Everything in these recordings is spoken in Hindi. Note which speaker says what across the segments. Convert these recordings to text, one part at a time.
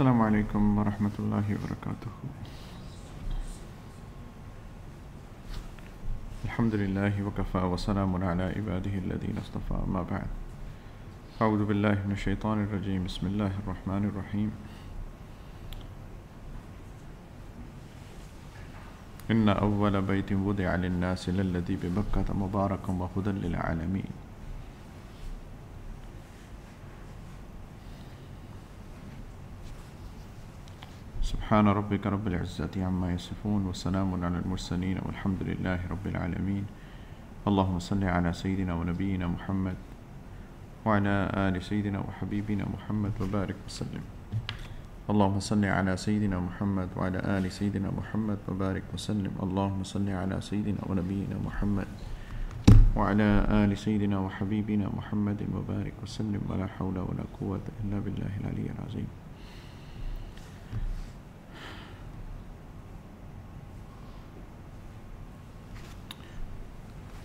Speaker 1: السلام عليكم ورحمة الله وبركاته الحمد لله وكفى وسلام على عباده الذين اصطفى ما بعد أعوذ بالله من الشيطان الرجيم بسم الله الرحمن الرحيم إن أول بيت وضع للناس للذي ببكة مباركا وهدى للعالمين سبحان ربك رب العزة عما يصفون وسلام على المرسلين والحمد لله رب العالمين اللهم صل على سيدنا ونبينا محمد وعلى آل سيدنا وحبيبنا محمد وبارك وسلم اللهم صل على سيدنا محمد وعلى آل سيدنا محمد وبارك وسلم اللهم صل على سيدنا ونبينا محمد وعلى آل سيدنا وحبيبنا محمد وبارك وسلم ولا حول ولا قوة إلا بالله العلي العظيم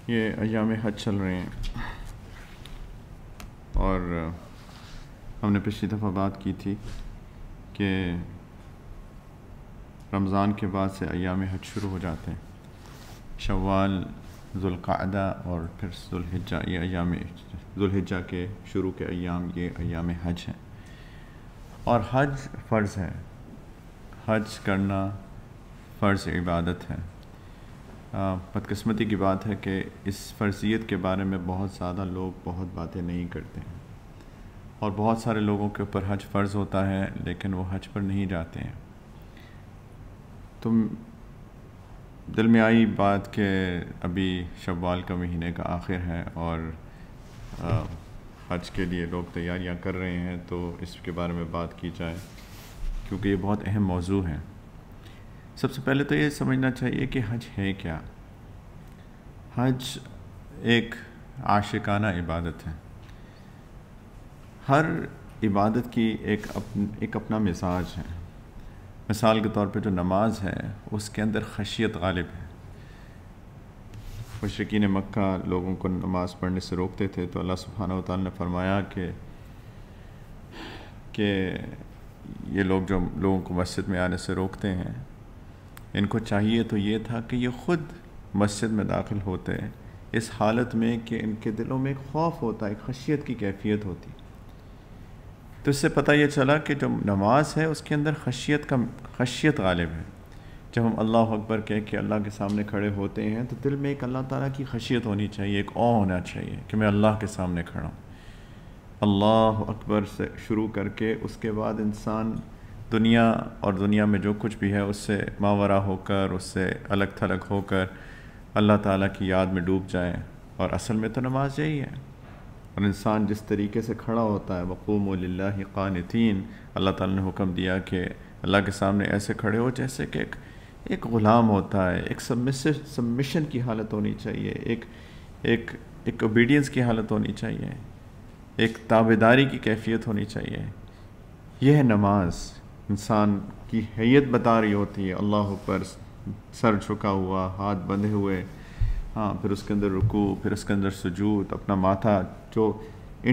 Speaker 1: ये अयाम हज चल रहे हैं और हमने पिछली दफ़ा बात की थी कि रमज़ान के बाद से अयाम हज शुरू हो जाते हैं शवाल जुल्क़ादा और फिर जुल्हिजा ये अयाम जुल्हिजा के शुरू के अयाम ये अयाम हज हैं और हज फ़र्ज़ है हज करना फ़र्ज़ इबादत है बदकस्मती की बात है कि इस फर्जियत के बारे में बहुत ज़्यादा लोग बहुत बातें नहीं करते हैं और बहुत सारे लोगों के ऊपर हज फ़र्ज़ होता है लेकिन वो हज पर नहीं जाते हैं तो दिल में आई बात कि अभी शवाल का महीने का आखिर है और हज के लिए लोग तैयारियां कर रहे हैं तो इसके बारे में बात की जाए क्योंकि ये बहुत अहम मौजू है सबसे पहले तो ये समझना चाहिए कि हज है क्या हज एक आशिकाना इबादत है हर इबादत की एक अपन एक अपना मिजाज है मिसाल के तौर पे जो नमाज है उसके अंदर खशियत गालिब है मशरकिन मक्का लोगों को नमाज पढ़ने से रोकते थे तो अल्लाह सुबहाना ताल ने फरमाया कि कि ये लोग जो लोगों को मस्जिद में आने से रोकते हैं इनको चाहिए तो ये था कि ये ख़ुद मस्जिद में दाखिल होते हैं इस हालत में कि इनके दिलों में एक खौफ होता है एक खशियत की कैफियत होती तो इससे पता ये चला कि जो नमाज है उसके अंदर खशियत का खशियत गालिब है जब हम अल्लाह अकबर कह के अल्लाह के सामने खड़े होते हैं तो दिल में एक अल्लाह ताला की खशियत होनी चाहिए एक ओ होना चाहिए कि मैं अल्लाह के सामने खड़ा हूँ अल्लाह अकबर से शुरू करके उसके बाद इंसान दुनिया और दुनिया में जो कुछ भी है उससे मावरा होकर उससे अलग थलग होकर अल्लाह ताला की याद में डूब जाए और असल में तो नमाज यही है और इंसान जिस तरीके से खड़ा होता है वक़ूम क़ानतीन अल्लाह ताला ने हुक्म दिया कि अल्लाह के सामने ऐसे खड़े हो जैसे कि एक एक ग़ुलाम होता है एक सबमिशन की हालत होनी चाहिए एक एक एक ओबीडियंस की हालत होनी चाहिए एक ताबेदारी की कैफियत होनी चाहिए यह है नमाज़ इंसान की हैत बता रही होती है अल्लाह पर सर झुका हुआ हाथ बंधे हुए हाँ फिर उसके अंदर रुकू फिर उसके अंदर सजूद अपना माथा जो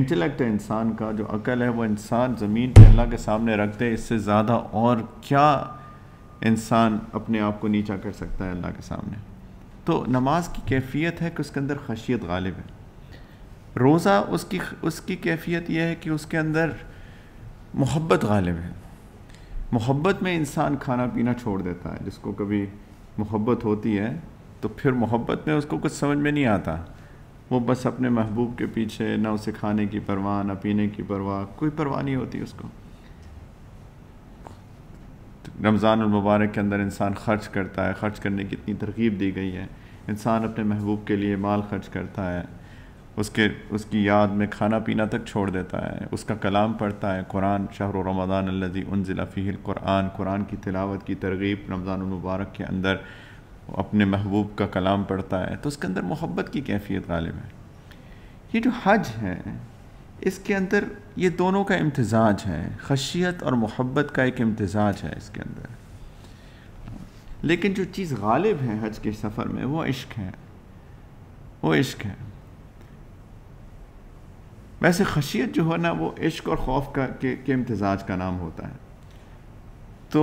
Speaker 1: इंटेलेक्ट है इंसान का जो अकल है वो इंसान ज़मीन पर अल्लाह के सामने रख दे इससे ज़्यादा और क्या इंसान अपने आप को नीचा कर सकता है अल्लाह के सामने तो नमाज की कैफियत है कि उसके अंदर खशियत गालिब है रोज़ा उसकी उसकी कैफियत यह है कि उसके अंदर मोहब्बत गालिब है मोहब्बत में इंसान खाना पीना छोड़ देता है जिसको कभी मोहब्बत होती है तो फिर मोहब्बत में उसको कुछ समझ में नहीं आता वो बस अपने महबूब के पीछे ना उसे खाने की परवाह ना पीने की परवाह कोई परवाह नहीं होती उसको तो रमज़ानमबारक के अंदर इंसान खर्च करता है खर्च करने की इतनी तरकीब दी गई है इंसान अपने महबूब के लिए माल खर्च करता है उसके उसकी याद में खाना पीना तक छोड़ देता है उसका कलाम पढ़ता है कुरान शहर रमदान अल्लजी उनजिला फ़ील कुरान कुरान की तिलावत की तरगीब रमज़ान मुबारक के अंदर अपने महबूब का कलाम पढ़ता है तो उसके अंदर मोहब्बत की कैफियत गालिब है ये जो हज है इसके अंदर ये दोनों का इम्तजाज है खशियत और मोहब्बत का एक इम्तजाज है इसके अंदर लेकिन जो चीज़ गालिब है हज के सफ़र में वो इश्क है वो इश्क है वैसे खशियत जो है ना वो इश्क और खौफ का के, के इम्तजाज का नाम होता है तो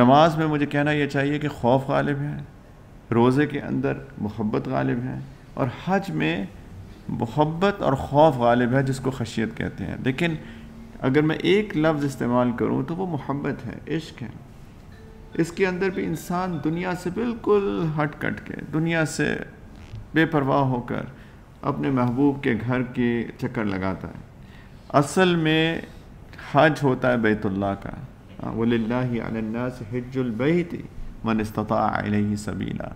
Speaker 1: नमाज में मुझे कहना यह चाहिए कि खौफ गालिब है रोज़े के अंदर मोहब्बत गालिब है और हज में मोहब्बत और खौफ गालिब है जिसको खशियत कहते हैं लेकिन अगर मैं एक लफ्ज़ इस्तेमाल करूँ तो वो मोहब्बत है इश्क है इसके अंदर भी इंसान दुनिया से बिल्कुल हट कट के दुनिया से बेपरवाह होकर अपने महबूब के घर के चक्कर लगाता है असल में हज होता है बैतुल्ला का से बही थी मन इस्ता सबीला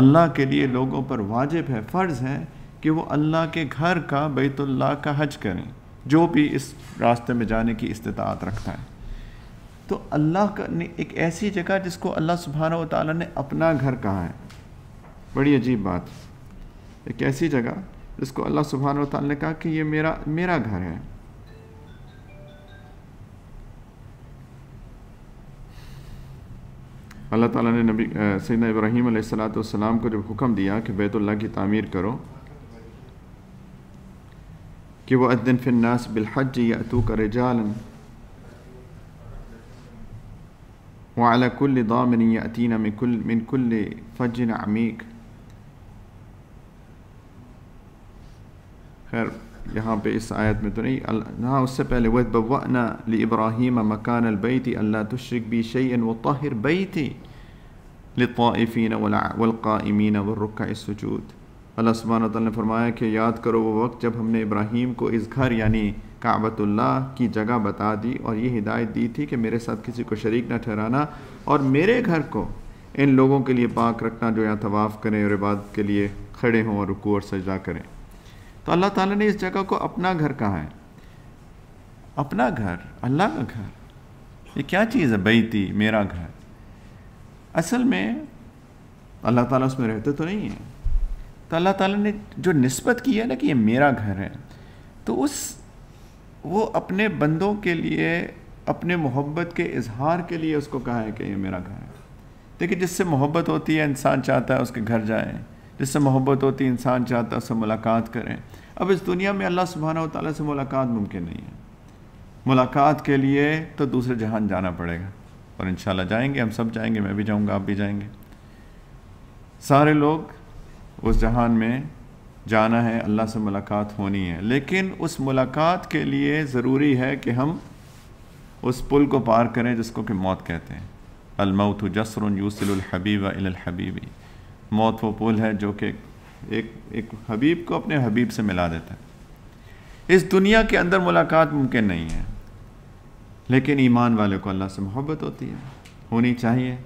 Speaker 1: अल्लाह के लिए लोगों पर वाजिब है फ़र्ज़ है कि वो अल्लाह के घर का बैतुल्ला का हज करें जो भी इस रास्ते में जाने की इस्तात रखता है तो अल्लाह का एक ऐसी जगह जिसको अल्लाह सुबहाना ताली ने अपना घर कहा है बड़ी अजीब बात है एक ऐसी जगह जिसको अल्लाह सुबहान ताल ने कहा कि ये मेरा मेरा घर है अल्लाह ताला ने नबी सैद इब्राहिम सलाम को जब हुक्म दिया कि बैतुल्ला की तामीर करो कि वह फिर नास बिलहज यातू कर जालन वाला कुल दामिन या अतीना मिनकुल्ल फजिन अमीक खैर यहाँ पे इस आयत में तो नहीं हाँ उससे पहले वह बवना इब्राहिम मकान थी अल्लाह तुशरक बी शई व ताहिर बैती लफ़ीन वलकामीन इस वजूद अल्लाह सुबहान तल ने फरमाया कि याद करो वो वक्त जब हमने इब्राहिम को इस घर यानी काबतुल्ला की जगह बता दी और ये हिदायत दी थी कि मेरे साथ किसी को शरीक न ठहराना और मेरे घर को इन लोगों के लिए पाक रखना जो यहाँ तवाफ़ करें और इबादत के लिए खड़े हों और रुकू और सजा करें तो अल्लाह ताला ने इस जगह को अपना घर कहा है अपना घर अल्लाह का घर ये क्या चीज़ है बैती मेरा घर असल में अल्लाह ताला उसमें रहते तो नहीं है तो अल्लाह ताला ने जो नस्बत की है ना कि ये मेरा घर है तो उस वो अपने बंदों के लिए अपने मोहब्बत के इजहार के लिए उसको कहा है कि ये मेरा घर है देखिए जिससे मोहब्बत होती है इंसान चाहता है उसके घर जाए जिससे मोहब्बत होती इंसान चाहता उससे मुलाकात करें अब इस दुनिया में अल्लाह सुबहाना तला से मुलाकात मुमकिन नहीं है मुलाकात के लिए तो दूसरे जहान जाना पड़ेगा और इन जाएंगे हम सब जाएंगे मैं भी जाऊँगा आप भी जाएंगे सारे लोग उस जहान में जाना है अल्लाह से मुलाकात होनी है लेकिन उस मुलाकात के लिए ज़रूरी है कि हम उस पुल को पार करें जिसको कि मौत कहते हैं अलमौत जसर यूसिलहबीब अलहबीबी मौत वो पुल है जो कि एक एक हबीब को अपने हबीब से मिला देता है इस दुनिया के अंदर मुलाकात मुमकिन नहीं है लेकिन ईमान वाले को अल्लाह से मोहब्बत होती है होनी चाहिए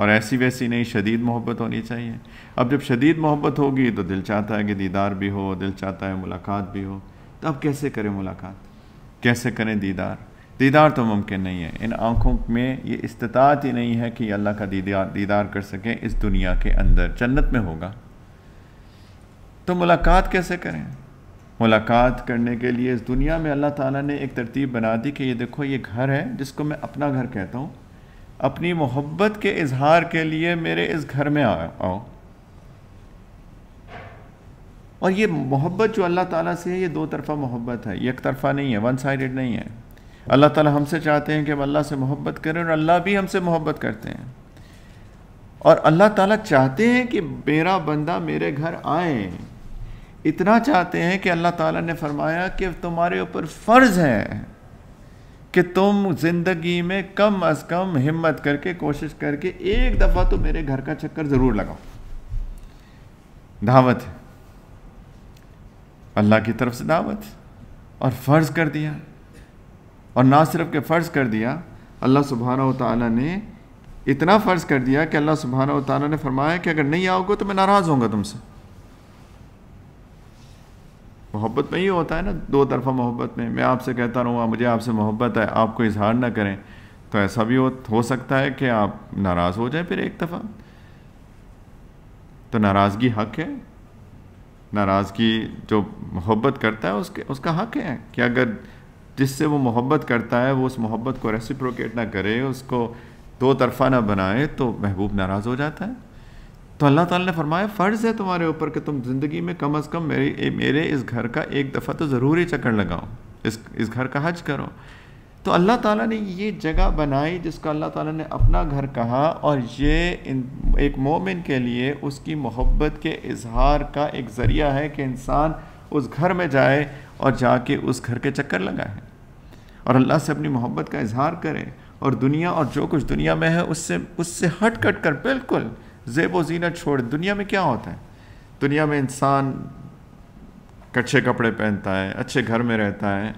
Speaker 1: और ऐसी वैसी नहीं शदीद मोहब्बत होनी चाहिए अब जब शदीद मोहब्बत होगी तो दिल चाहता है कि दीदार भी हो दिल चाहता है मुलाकात भी हो तो अब कैसे करें मुलाकात कैसे करें दीदार दीदार तो मुमकिन नहीं है इन आँखों में ये इस्तात ही नहीं है कि अल्लाह का दीदार दीदार कर सकें इस दुनिया के अंदर जन्नत में होगा तो मुलाकात कैसे करें मुलाकात करने के लिए इस दुनिया में अल्लाह ताला ने एक तरतीब बना दी कि ये देखो ये घर है जिसको मैं अपना घर कहता हूँ अपनी मोहब्बत के इजहार के लिए मेरे इस घर में आओ और ये मोहब्बत जो अल्लाह ताला से है ये दो तरफ़ा मोहब्बत है एक तरफ़ा नहीं है वन साइड नहीं है अल्लाह ताला हमसे चाहते हैं कि हम अल्लाह से मोहब्बत करें और अल्लाह भी हमसे मोहब्बत करते हैं और अल्लाह ताला चाहते हैं कि मेरा बंदा मेरे घर आए इतना चाहते हैं कि अल्लाह ताला ने फरमाया कि तुम्हारे ऊपर फ़र्ज़ है कि तुम ज़िंदगी में कम अज़ कम हिम्मत करके कोशिश करके एक दफ़ा तो मेरे घर का चक्कर ज़रूर लगाओ दावत है अल्लाह की तरफ से दावत और फ़र्ज़ कर दिया और ना सिर्फ के फ़र्ज़ कर दिया अल्लाह सुबहाना ताली ने इतना फ़र्ज़ कर दिया कि अल्लाह सुबहाना ताली ने फरमाया कि अगर नहीं आओगे तो मैं नाराज़ होऊंगा तुमसे मोहब्बत में ही होता है ना दो तरफा मोहब्बत में मैं आपसे कहता रहूँगा मुझे आपसे मोहब्बत है आपको इजहार ना करें तो ऐसा भी हो, हो सकता है कि आप नाराज़ हो जाए फिर एक दफ़ा तो नाराज़गी हक है नाराज़गी जो मोहब्बत करता है उसके उसका हक है कि अगर जिससे वो मोहब्बत करता है वो उस मोहब्बत को रेसिप्रोकेट ना करे उसको दो तरफा ना बनाए तो महबूब नाराज़ हो जाता है तो अल्लाह ताला ने फरमाया फ़र्ज़ है तुम्हारे ऊपर कि तुम ज़िंदगी में कम अज़ कम मेरे मेरे इस घर का एक दफ़ा तो ज़रूरी चक्कर लगाओ इस इस घर का हज करो तो अल्लाह ताला ने ये जगह बनाई जिसको अल्लाह ताला ने अपना घर कहा और ये इन एक मोमिन के लिए उसकी मोहब्बत के इजहार का एक ज़रिया है कि इंसान उस घर में जाए और जाके उस घर के चक्कर लगाए और अल्लाह से अपनी मोहब्बत का इजहार करें और दुनिया और जो कुछ दुनिया में है उससे उससे हट कट कर बिल्कुल जेब व जीना छोड़ दुनिया में क्या होता है दुनिया में इंसान कच्चे कपड़े पहनता है अच्छे घर में रहता है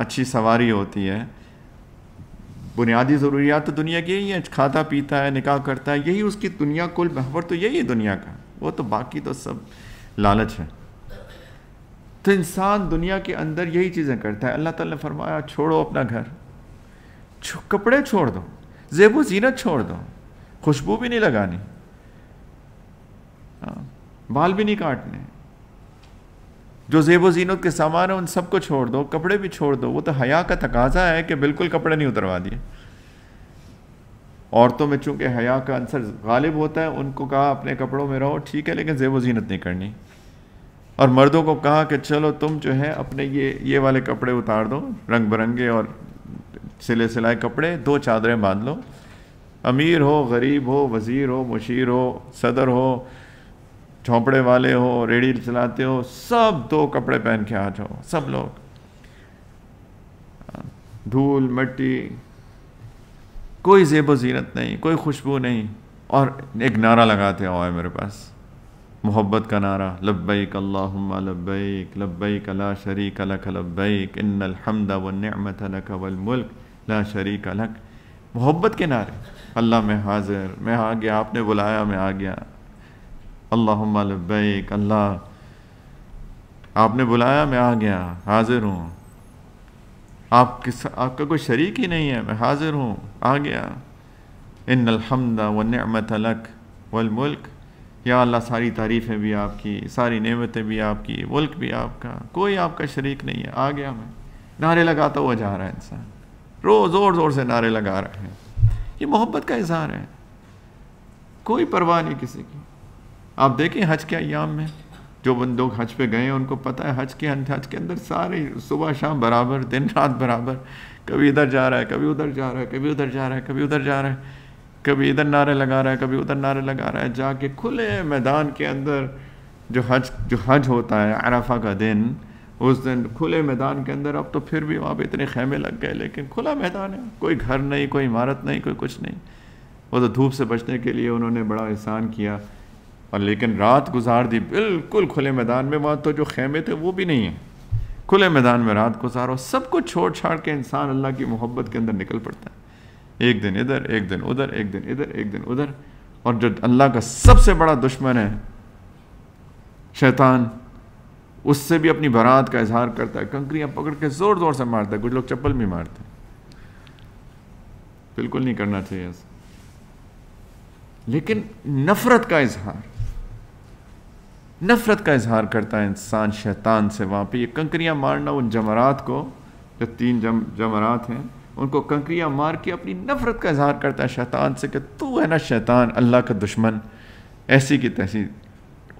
Speaker 1: अच्छी सवारी होती है बुनियादी ज़रूरियात तो दुनिया की यही है खाता पीता है निकाह करता है यही उसकी दुनिया कुल महवर तो यही है दुनिया का वो तो बाकी तो सब लालच है तो इंसान दुनिया के अंदर यही चीज़ें करता है अल्लाह ताला ने फरमाया छोड़ो अपना घर छो, कपड़े छोड़ दो जेबो जीनत छोड़ दो खुशबू भी नहीं लगानी हाँ, बाल भी नहीं काटने जो जेबो जीनत के सामान हैं उन सबको छोड़ दो कपड़े भी छोड़ दो वो तो हया का तकाजा है कि बिल्कुल कपड़े नहीं उतरवा दिए औरतों में चूंकि हया का अंसर गालिब होता है उनको कहा अपने कपड़ों में रहो ठीक है लेकिन जेबो जीनत नहीं करनी और मर्दों को कहा कि चलो तुम जो है अपने ये ये वाले कपड़े उतार दो रंग बिरंगे और सिले सिलाए कपड़े दो चादरें बांध लो अमीर हो गरीब हो वज़ीर हो मुशीर हो सदर हो झोंपड़े वाले हो रेडी चलाते हो सब दो कपड़े पहन के आ जाओ सब लोग धूल मिट्टी कोई जेब जीनत नहीं कोई खुशबू नहीं और एक नारा लगाते आओ है मेरे पास मोहब्बत का नारा लब्बैक अल्लाहुम्मा लब्बैक लब्बैक ला शरीक लक लब्बैक इन्नल हमद व निअमत लक वल मुल्क ला शरीक लक मोहब्बत के नारे अल्लाह मैं हाजिर मैं आ गया आपने बुलाया मैं आ गया अल्लाहुम्मा लब्बैक अल्लाह आपने बुलाया मैं आ गया हाजिर हूँ आप किस आपका कोई शरीक ही नहीं है मैं हाजिर हूँ आ गया इन अलहमदा व नमत अलक वलमुल्क या अल्लाह सारी तारीफ़ें भी आपकी सारी नेमतें भी आपकी मुल्क भी आपका कोई आपका शरीक नहीं है आ गया मैं नारे लगाता हुआ जा रहा है इंसान रोज़ ज़ोर ज़ोर से नारे लगा रहे हैं ये मोहब्बत का इजहार है कोई परवाह नहीं किसी की आप देखें हज के अयाम में जो लोग हज पे गए हैं उनको पता है हज के हज के अंदर सारे सुबह शाम बराबर दिन रात बराबर कभी इधर जा रहा है कभी उधर जा रहा है कभी उधर जा रहा है कभी उधर जा रहा है कभी इधर नारे लगा रहा है कभी उधर नारे लगा रहा है जाके खुले मैदान के अंदर जो हज जो हज होता है अराफा का दिन उस दिन खुले मैदान के अंदर अब तो फिर भी वहाँ पर इतने खेमे लग गए लेकिन खुला मैदान है कोई घर नहीं कोई इमारत नहीं कोई कुछ नहीं वो तो धूप से बचने के लिए उन्होंने बड़ा एहसान किया और लेकिन रात गुजार दी बिल्कुल खुले मैदान में वहाँ तो जो खेमे थे वो भी नहीं हैं खुले मैदान में रात गुजारो सब कुछ छोड़ छाड़ के इंसान अल्लाह की मोहब्बत के अंदर निकल पड़ता है एक दिन इधर एक दिन उधर एक दिन इधर एक दिन उधर और जो अल्लाह का सबसे बड़ा दुश्मन है शैतान उससे भी अपनी बरात का इजहार करता है कंकरियाँ पकड़ के ज़ोर ज़ोर से मारता है कुछ लोग चप्पल भी मारते हैं बिल्कुल नहीं करना चाहिए लेकिन नफ़रत का इजहार नफ़रत का इजहार करता है इंसान शैतान से वहाँ पे ये कंकरियाँ मारना उन जमरात को जो तीन जम जमरात हैं उनको कंकरियाँ मार के अपनी नफ़रत का इजहार करता है शैतान से कि तू है ना शैतान अल्लाह का दुश्मन ऐसी की तैसी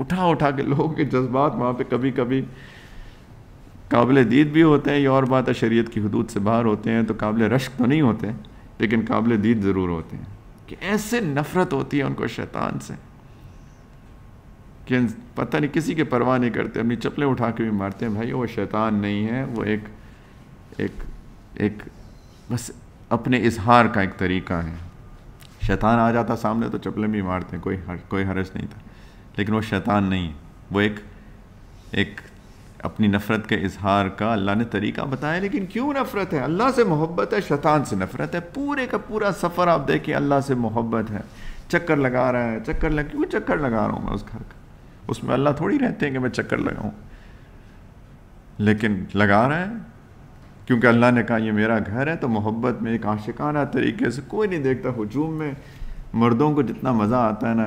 Speaker 1: उठा उठा के लोगों के जज्बात वहाँ पर कभी कभी काबिल दीद भी होते हैं ये और बात है शरीय की हदूद से बाहर होते हैं तो काबिल रश्क तो नहीं होते लेकिन काबिल दीद ज़रूर होते हैं कि ऐसे नफ़रत होती है उनको शैतान से कि पता नहीं किसी के परवाह नहीं करते अपनी चप्पलें उठा के भी मारते हैं भाई वो शैतान नहीं है वो एक एक एक बस अपने इजहार का एक तरीका है शैतान आ जाता सामने तो चपले भी मारते हैं कोई हर, कोई हरज नहीं था लेकिन वो शैतान नहीं है वो एक एक अपनी नफ़रत के इजहार का अल्लाह ने तरीका बताया लेकिन क्यों नफ़रत है अल्लाह से मोहब्बत है शैतान से नफ़रत है पूरे का पूरा सफ़र आप देखिए अल्लाह से मोहब्बत है चक्कर लगा रहा है चक्कर लग क्यों चक्कर लगा रहा हूँ मैं उस घर का उसमें अल्लाह थोड़ी रहते हैं कि मैं चक्कर लगाऊँ लेकिन लगा रहा है क्योंकि अल्लाह ने कहा ये मेरा घर है तो मोहब्बत में एक आशिकाना तरीके से कोई नहीं देखता हजूम में मर्दों को जितना मज़ा आता है ना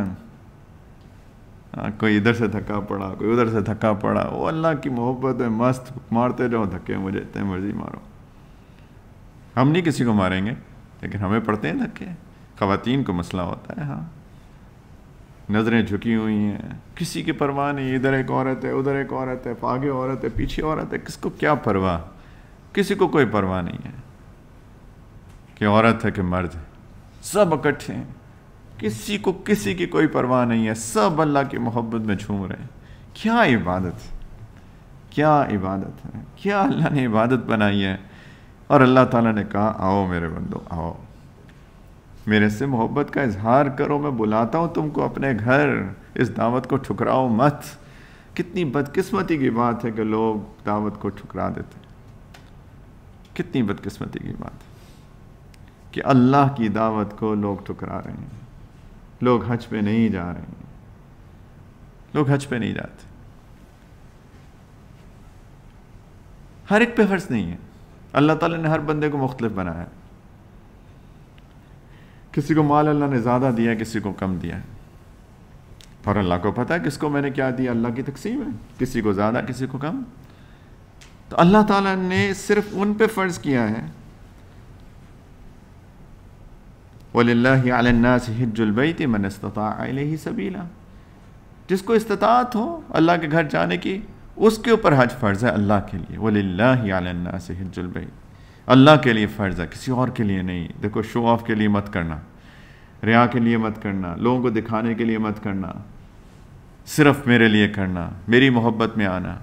Speaker 1: आ, कोई इधर से थका पड़ा कोई उधर से थका पड़ा वो अल्लाह की मोहब्बत में मस्त मारते जाओ धक्के मुझे इतने मर्जी मारो हम नहीं किसी को मारेंगे लेकिन हमें पड़ते हैं धक्के खातन को मसला होता है हाँ नज़रें झुकी हुई हैं किसी की परवाह नहीं इधर एक औरत है उधर एक औरत है आगे औरत है पीछे औरत है किसको क्या परवाह किसी को कोई परवाह नहीं है कि औरत है कि मर्द है सब इकट्ठे हैं किसी को किसी की कोई परवाह नहीं है सब अल्लाह की मोहब्बत में झूम रहे हैं क्या इबादत है क्या इबादत है क्या अल्लाह ने इबादत बनाई है और अल्लाह ताला ने कहा आओ मेरे बंदो आओ मेरे से मोहब्बत का इजहार करो मैं बुलाता हूँ तुमको अपने घर इस दावत को ठुकराओ मत कितनी बदकिस्मती की बात है कि लोग दावत को ठुकरा देते हैं कितनी बदकिस्मती की बात है कि अल्लाह की दावत को लोग ठुकरा रहे हैं लोग हज पे नहीं जा रहे हैं लोग हज पे नहीं जाते हर एक पे फर्ज नहीं है अल्लाह ताला ने हर बंदे को मुख्तलिफ बनाया किसी को माल अल्लाह ने ज़्यादा दिया किसी को कम दिया और अल्लाह को पता है किसको मैंने क्या दिया अल्लाह की तकसीम है किसी को ज़्यादा किसी को कम तो अल्लाह ताला ने सिर्फ उन पे फ़र्ज़ किया है वल्लाजबैत मनस्ता सबीला जिसको इस्तात हो अल्लाह के घर जाने की उसके ऊपर हज फ़र्ज़ है अल्लाह के लिए वल्लाजबैत अल्लाह के लिए फ़र्ज़ है किसी और के लिए नहीं देखो शो ऑफ के लिए मत करना रिया के लिए मत करना लोगों को दिखाने के लिए मत करना सिर्फ मेरे लिए करना मेरी मोहब्बत में आना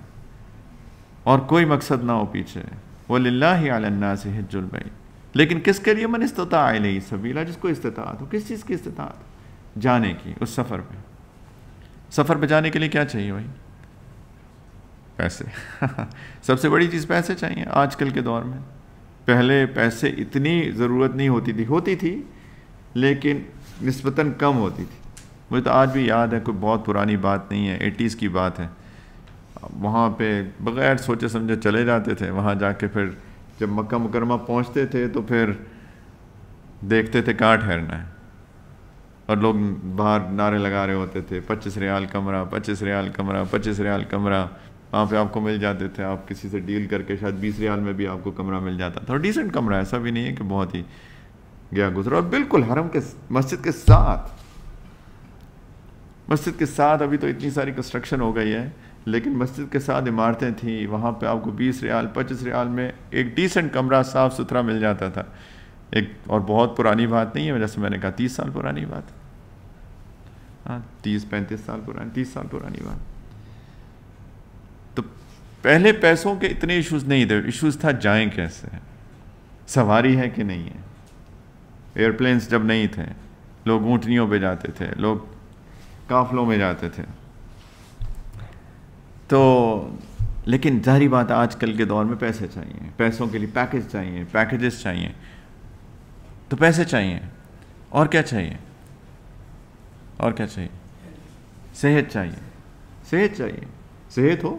Speaker 1: और कोई मकसद ना हो पीछे वो लाला से भाई लेकिन किसके लिए मन इस्तः आए नहीं सबीला जिसको इस्तात हो किस चीज़ की इस्तात जाने की उस सफ़र में सफ़र पर जाने के लिए क्या चाहिए भाई पैसे सबसे बड़ी चीज़ पैसे चाहिए आजकल के दौर में पहले पैसे इतनी ज़रूरत नहीं होती थी होती थी लेकिन नस्बता कम होती थी मुझे तो आज भी याद है कोई बहुत पुरानी बात नहीं है एटीज़ की बात है वहाँ पे बग़ैर सोचे समझे चले जाते थे वहाँ जाके फिर जब मक्का मुकरमा पहुँचते थे तो फिर देखते थे कहाँ ठहरना है और लोग बाहर नारे लगा रहे होते थे पच्चीस रियाल कमरा पच्चीस रियाल कमरा पच्चीस रियाल कमरा वहाँ पे आपको मिल जाते थे आप किसी से डील करके शायद बीस रियाल में भी आपको कमरा मिल जाता था और डिसेंट कमरा ऐसा भी नहीं है कि बहुत ही गया गुजरा और बिल्कुल हरम के मस्जिद के साथ मस्जिद के साथ अभी तो इतनी सारी कंस्ट्रक्शन हो गई है लेकिन मस्जिद के साथ इमारतें थीं वहाँ पे आपको 20 रियाल 25 रियाल में एक डिसेंट कमरा साफ़ सुथरा मिल जाता था एक और बहुत पुरानी बात नहीं है जैसे मैंने कहा तीस साल पुरानी बात हाँ तीस पैंतीस साल पुरानी तीस साल पुरानी बात तो पहले पैसों के इतने इश्यूज़ नहीं थे इश्यूज़ था जाएं कैसे सवारी है कि नहीं है एयरप्लेन्स जब नहीं थे लोग ऊँटनियों पे जाते थे लोग काफलों में जाते थे तो लेकिन जहरी बात आजकल के दौर में पैसे चाहिए पैसों के लिए पैकेज चाहिए पैकेजेस चाहिए तो पैसे चाहिए और क्या चाहिए और क्या चाहिए सेहत चाहिए सेहत चाहिए सेहत हो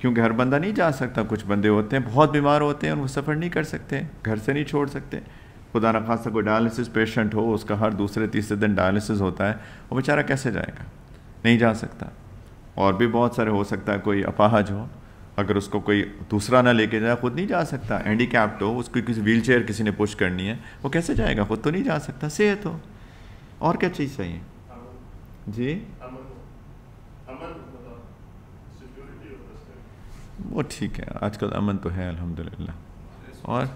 Speaker 1: क्योंकि हर बंदा नहीं जा सकता कुछ बंदे होते हैं बहुत बीमार होते हैं और वो सफ़र नहीं कर सकते घर से नहीं छोड़ सकते खुदा न खासा कोई डायलिसिस पेशेंट हो उसका हर दूसरे तीसरे दिन डायलिसिस होता है वो बेचारा कैसे जाएगा नहीं जा सकता और भी बहुत सारे हो सकता है कोई अपाहज हो अगर उसको कोई दूसरा ना लेके जाए खुद नहीं जा सकता हैंडी कैप्ट हो उसको किसी व्हील चेयर किसी ने पुश करनी है वो कैसे जाएगा खुद तो नहीं जा सकता सेहत हो और क्या चीज़ चाहिए जी वो ठीक है आजकल अमन तो है अल्हम्दुलिल्लाह और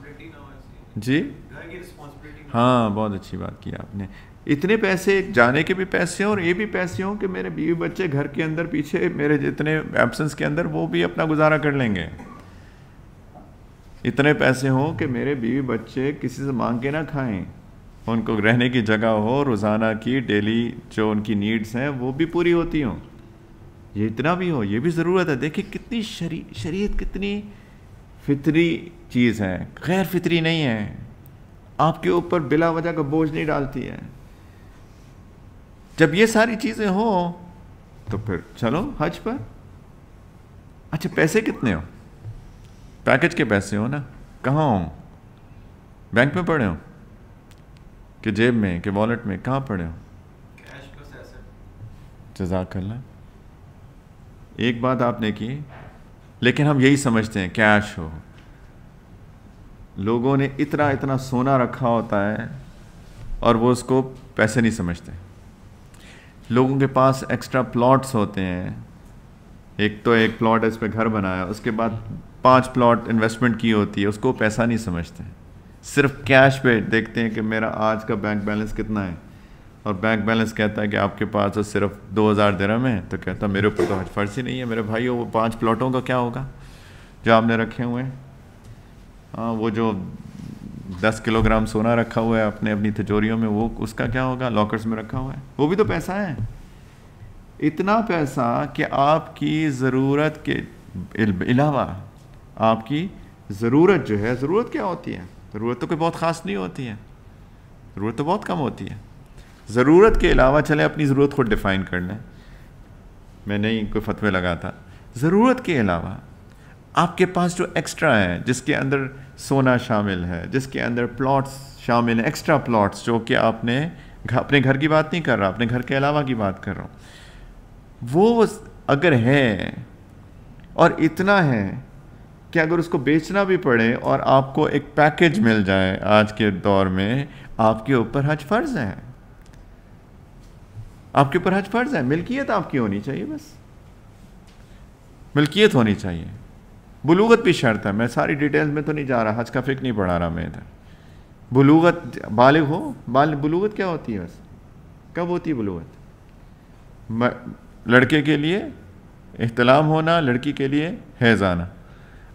Speaker 1: जी हाँ बहुत अच्छी बात की आपने इतने पैसे जाने के भी पैसे हों और ये भी पैसे हों कि मेरे बीवी बच्चे घर के अंदर पीछे मेरे जितने एब्सेंस के अंदर वो भी अपना गुजारा कर लेंगे इतने पैसे हों कि मेरे बीवी बच्चे किसी से मांग के ना खाएं उनको रहने की जगह हो रोज़ाना की डेली जो उनकी नीड्स हैं वो भी पूरी होती हों ये इतना भी हो ये भी ज़रूरत है देखिए कितनी शरी शरीयत कितनी फितरी चीज़ है गैर फितरी नहीं है आपके ऊपर बिला वजह का बोझ नहीं डालती है जब ये सारी चीज़ें हो तो फिर चलो हज पर अच्छा पैसे कितने हो पैकेज के पैसे हो ना कहाँ हो बैंक में पड़े हो कि जेब में कि वॉलेट में कहाँ पड़े हो जजाक लें एक बात आपने की लेकिन हम यही समझते हैं कैश हो लोगों ने इतना इतना सोना रखा होता है और वो उसको पैसे नहीं समझते लोगों के पास एक्स्ट्रा प्लॉट्स होते हैं एक तो एक प्लॉट है इस पर घर बनाया उसके बाद पांच प्लॉट इन्वेस्टमेंट की होती है उसको पैसा नहीं समझते सिर्फ कैश पे देखते हैं कि मेरा आज का बैंक बैलेंस कितना है और बैंक बैलेंस कहता है कि आपके पास तो सिर्फ दो हज़ार दरम है तो कहता मेरे ऊपर तो फर्ज ही नहीं है मेरे भाई वो पाँच प्लॉटों का क्या होगा जो आपने रखे हुए हैं हाँ वो जो दस किलोग्राम सोना रखा हुआ है अपने अपनी तिजोरियों में वो उसका क्या होगा लॉकर्स में रखा हुआ है वो भी तो पैसा है इतना पैसा कि आपकी ज़रूरत के अलावा आपकी ज़रूरत जो है ज़रूरत क्या होती है ज़रूरत तो कोई बहुत ख़ास नहीं होती है ज़रूरत तो बहुत कम होती है ज़रूरत के अलावा चले अपनी ज़रूरत खुद डिफ़ाइन करना लें मैं नहीं कोई फतवे लगाता ज़रूरत के अलावा आपके पास जो एक्स्ट्रा है जिसके अंदर सोना शामिल है जिसके अंदर प्लॉट्स शामिल हैं एक्स्ट्रा प्लॉट्स जो कि आपने अपने घर की बात नहीं कर रहा अपने घर के अलावा की बात कर रहा हूँ वो अगर है और इतना है कि अगर उसको बेचना भी पड़े और आपको एक पैकेज मिल जाए आज के दौर में आपके ऊपर हज फर्ज है आपके ऊपर हज फर्ज है मिल्कियत आपकी होनी चाहिए बस मिल्कियत होनी चाहिए बलूगत भी शर्त है मैं सारी डिटेल्स में तो नहीं जा रहा हज का फ़िक्र नहीं पढ़ा रहा मैं इधर बलूगत बालिग हो बाल बलूगत क्या होती है बस कब होती है बलूगत लड़के के लिए अहतलाम होना लड़की के लिए है जाना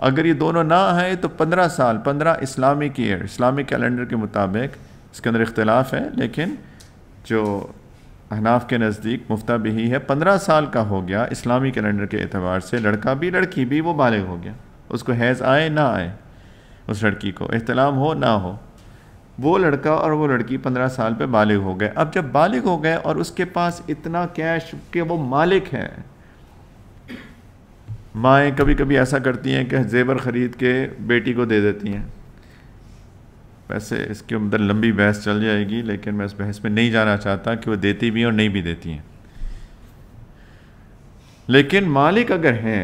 Speaker 1: अगर ये दोनों ना आए तो पंद्रह साल पंद्रह इस्लामिक ईयर इस्लामिक कैलेंडर के मुताबिक इसके अंदर इख्तलाफ है लेकिन जो अहनाफ के नज़दीक मुफ्ता भी है पंद्रह साल का हो गया इस्लामी कैलेंडर के अतबार से लड़का भी लड़की भी वो बालग हो गया उसको हैज़ आए ना आए उस लड़की को अहतलाम हो ना हो वो लड़का और वो लड़की पंद्रह साल पे बालग हो गए अब जब बालग हो गए और उसके पास इतना कैश के वो मालिक हैं माएँ कभी कभी ऐसा करती हैं कि जेबर ख़रीद के बेटी को दे देती हैं वैसे इसके अंदर लंबी बहस चल जाएगी लेकिन मैं इस बहस में नहीं जाना चाहता कि वो देती भी हैं और नहीं भी देती हैं लेकिन मालिक अगर हैं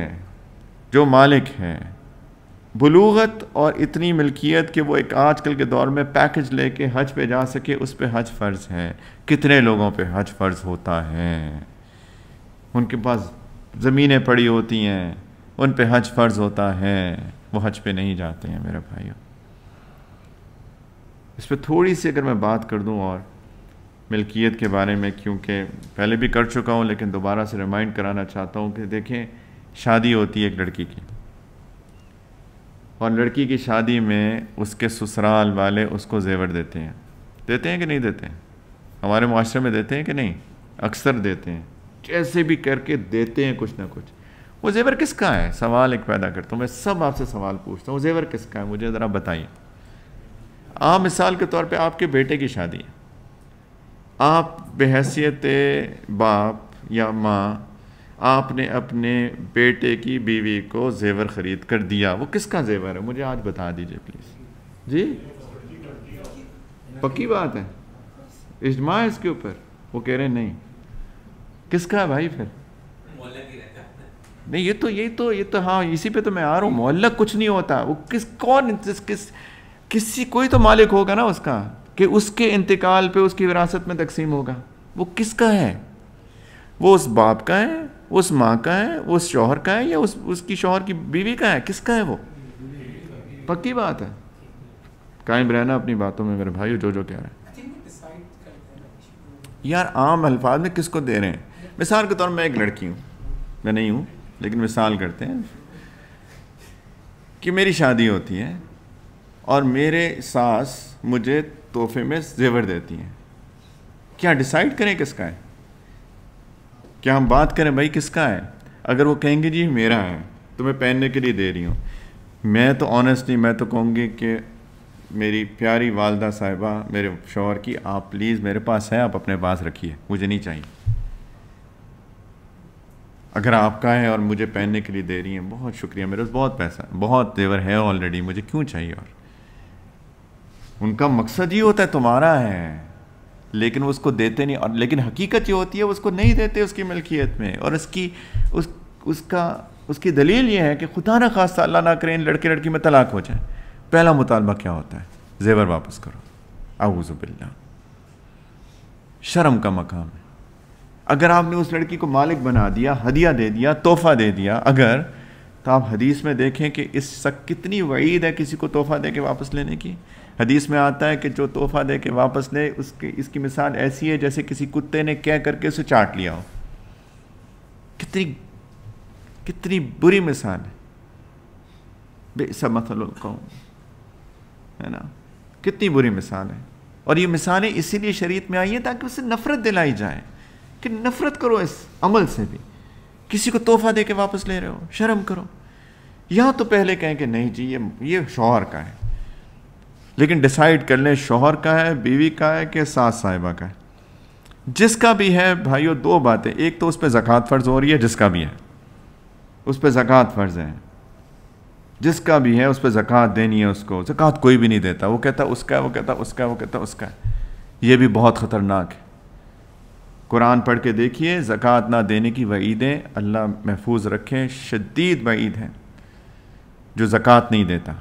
Speaker 1: जो मालिक हैं बलूगत और इतनी मिल्कियत कि वो एक आजकल के दौर में पैकेज लेके हज पे जा सके उस पर हज फ़र्ज़ है कितने लोगों पे हज फ़र्ज़ होता है उनके पास ज़मीनें पड़ी होती हैं उन पे हज फ़र्ज़ होता है वो हज पे नहीं जाते हैं मेरे भाइयों इस पर थोड़ी सी अगर मैं बात कर दूँ और मिल्कियत के बारे में क्योंकि पहले भी कर चुका हूँ लेकिन दोबारा से रिमाइंड कराना चाहता हूँ कि देखें शादी होती है एक लड़की की और लड़की की शादी में उसके ससुराल वाले उसको जेवर देते हैं देते हैं कि नहीं देते हैं हमारे माशरे में देते हैं कि नहीं अक्सर देते हैं जैसे भी करके देते हैं कुछ ना कुछ वो जेवर किसका है सवाल एक पैदा करता हूँ मैं सब आपसे सवाल पूछता हूँ जेवर किसका है मुझे ज़रा बताइए आम मिसाल के तौर पे आपके बेटे की शादी है आप बहसीत बाप या माँ आपने अपने बेटे की बीवी को जेवर ख़रीद कर दिया वो किसका जेवर है मुझे आज बता दीजिए प्लीज़ जी पक्की बात है इजमा है इसके ऊपर वो कह रहे नहीं किसका है भाई फिर नहीं ये तो यही तो ये तो हाँ इसी पे तो मैं आ रहा हूँ मोहल्ला कुछ नहीं होता वो किस कौन किस किस किसी कोई तो मालिक होगा ना उसका कि उसके इंतकाल पे उसकी विरासत में तकसीम होगा वो किसका है वो उस बाप का है उस माँ का है वो उस शोहर का है या उस उसकी शोहर की बीवी का है किसका है वो पक्की बात है कायम रहना अपनी बातों में मेरे भाई जो जो कह रहे हैं यार आम अल्फाज में किसको दे रहे हैं मिसाल के तौर पर मैं एक लड़की हूँ मैं नहीं हूँ लेकिन मिसाल करते हैं कि मेरी शादी होती है और मेरे सास मुझे तोहफे में जेवर देती हैं क्या डिसाइड करें किसका है क्या हम बात करें भाई किसका है अगर वो कहेंगे जी मेरा है तो मैं पहनने के लिए दे रही हूँ मैं तो ऑनेस्टली मैं तो कहूँगी कि मेरी प्यारी वालदा साहिबा मेरे शोहर की आप प्लीज़ मेरे पास है आप अपने पास रखिए मुझे नहीं चाहिए अगर आपका है और मुझे पहनने के लिए दे रही हैं बहुत शुक्रिया मेरे पास बहुत पैसा बहुत देवर है ऑलरेडी मुझे क्यों चाहिए और उनका मकसद ये होता है तुम्हारा है लेकिन वो उसको देते नहीं और लेकिन हकीकत ये होती है उसको नहीं देते उसकी मिल्कियत में और उसकी उस उसका उसकी दलील ये है कि खुदा ना खासा अल्लाह ना करें लड़के लड़की में तलाक हो जाए पहला मुतालबा क्या होता है जेवर वापस करो अबूजुबिल्ला शर्म का मकाम है अगर आपने उस लड़की को मालिक बना दिया हदिया दे दिया तोहफ़ा दे दिया अगर तो आप हदीस में देखें कि इस शक कितनी वईद है किसी को तोहफ़ा दे के वापस लेने की हदीस में आता है कि जो तोहफ़ा दे के वापस ले उसके इसकी मिसाल ऐसी है जैसे किसी कुत्ते ने कह करके उसे चाट लिया हो कितनी कितनी बुरी मिसाल है मतलब कहूँ है ना कितनी बुरी मिसाल है और ये मिसालें इसीलिए शरीत में आई हैं ताकि उसे नफ़रत दिलाई जाए कि नफ़रत करो इस अमल से भी किसी को तोहफा दे के वापस ले रहे हो शर्म करो या तो पहले कहें कि नहीं जी ये ये शोहर का है लेकिन डिसाइड कर लें शोहर का है बीवी का है कि सास साहिबा का है जिसका भी है भाइयों दो बातें एक तो उस पर ज़क़़त फ़र्ज़ हो रही है जिसका भी है उस पर ज़क़़त फ़र्ज़ है जिसका भी है उस पर ज़क़़त देनी है उसको ज़क़़त कोई भी नहीं देता वो कहता उसका है वो कहता उसका है वो कहता उसका है ये भी बहुत ख़तरनाक है कुरान पढ़ के देखिए ज़क़़त ना देने की वईदें अल्लाह महफूज रखें शदीद वईद हैं जो ज़क़़त नहीं देता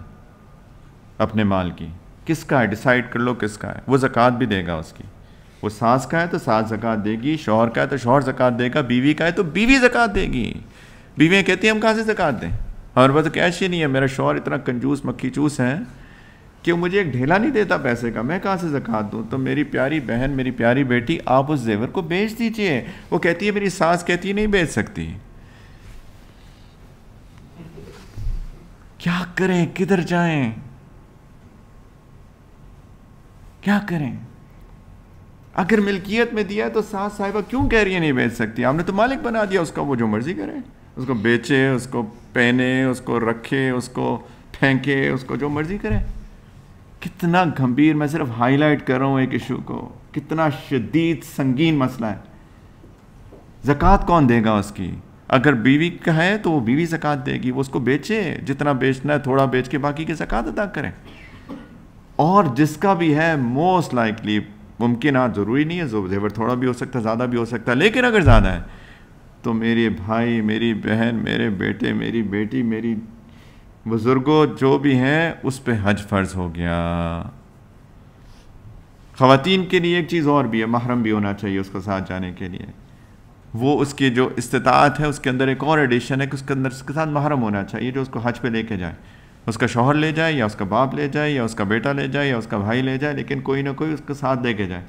Speaker 1: अपने माल की किसका है डिसाइड कर लो किसका है वो ज़क़़त भी देगा उसकी वो सास का है तो सास ज़क़़त देगी शोहर का है तो शोहर ज़क़़त देगा बीवी का है तो बीवी ज़क़़त देगी बीवियाँ कहती हैं हम कहाँ से ज़क़़त दें और वक्त कैश ही नहीं है मेरा शोहर इतना कंजूस मक्खी चूस है कि वो मुझे एक ढेला नहीं देता पैसे का मैं कहाँ से जक़ात दूँ तो मेरी प्यारी बहन मेरी प्यारी बेटी आप उस जेवर को बेच दीजिए वो कहती है मेरी सास कहती है नहीं बेच सकती क्या करें किधर जाएं क्या करें अगर मिल्कियत में दिया तो सास साहिबा क्यों कह रही है नहीं बेच सकती आपने तो मालिक बना दिया उसका वो जो मर्ज़ी करे उसको बेचे उसको पहने उसको रखे उसको फेंके उसको जो मर्ज़ी करे कितना गंभीर मैं सिर्फ हाईलाइट कर रहा हूँ एक इशू को कितना शदीद संगीन मसला है जक़ात कौन देगा उसकी अगर बीवी का है तो वो बीवी ज़क़़त देगी वो उसको बेचे जितना बेचना है थोड़ा बेच के बाकी की जक़ात अदा करें और जिसका भी है मोस्ट लाइकली मुमकिन ज़रूरी नहीं है जेवर थोड़ा भी हो सकता है ज़्यादा भी हो सकता है लेकिन अगर ज़्यादा है तो मेरे भाई मेरी बहन मेरे बेटे मेरी बेटी मेरी बुज़ुर्गों जो भी हैं उस पर हज फ़र्ज़ हो गया ख़वान के लिए एक चीज़ और भी है महरम भी होना चाहिए उसको साथ जाने के लिए वो उसकी जो इस्तात है उसके अंदर एक और एडिशन है कि उसके अंदर उसके साथ महरम होना चाहिए जो उसको हज पे लेके जाए उसका शोहर ले जाए या उसका बाप ले जाए या उसका बेटा ले जाए या उसका भाई ले जाए लेकिन कोई ना कोई उसके साथ लेके जाए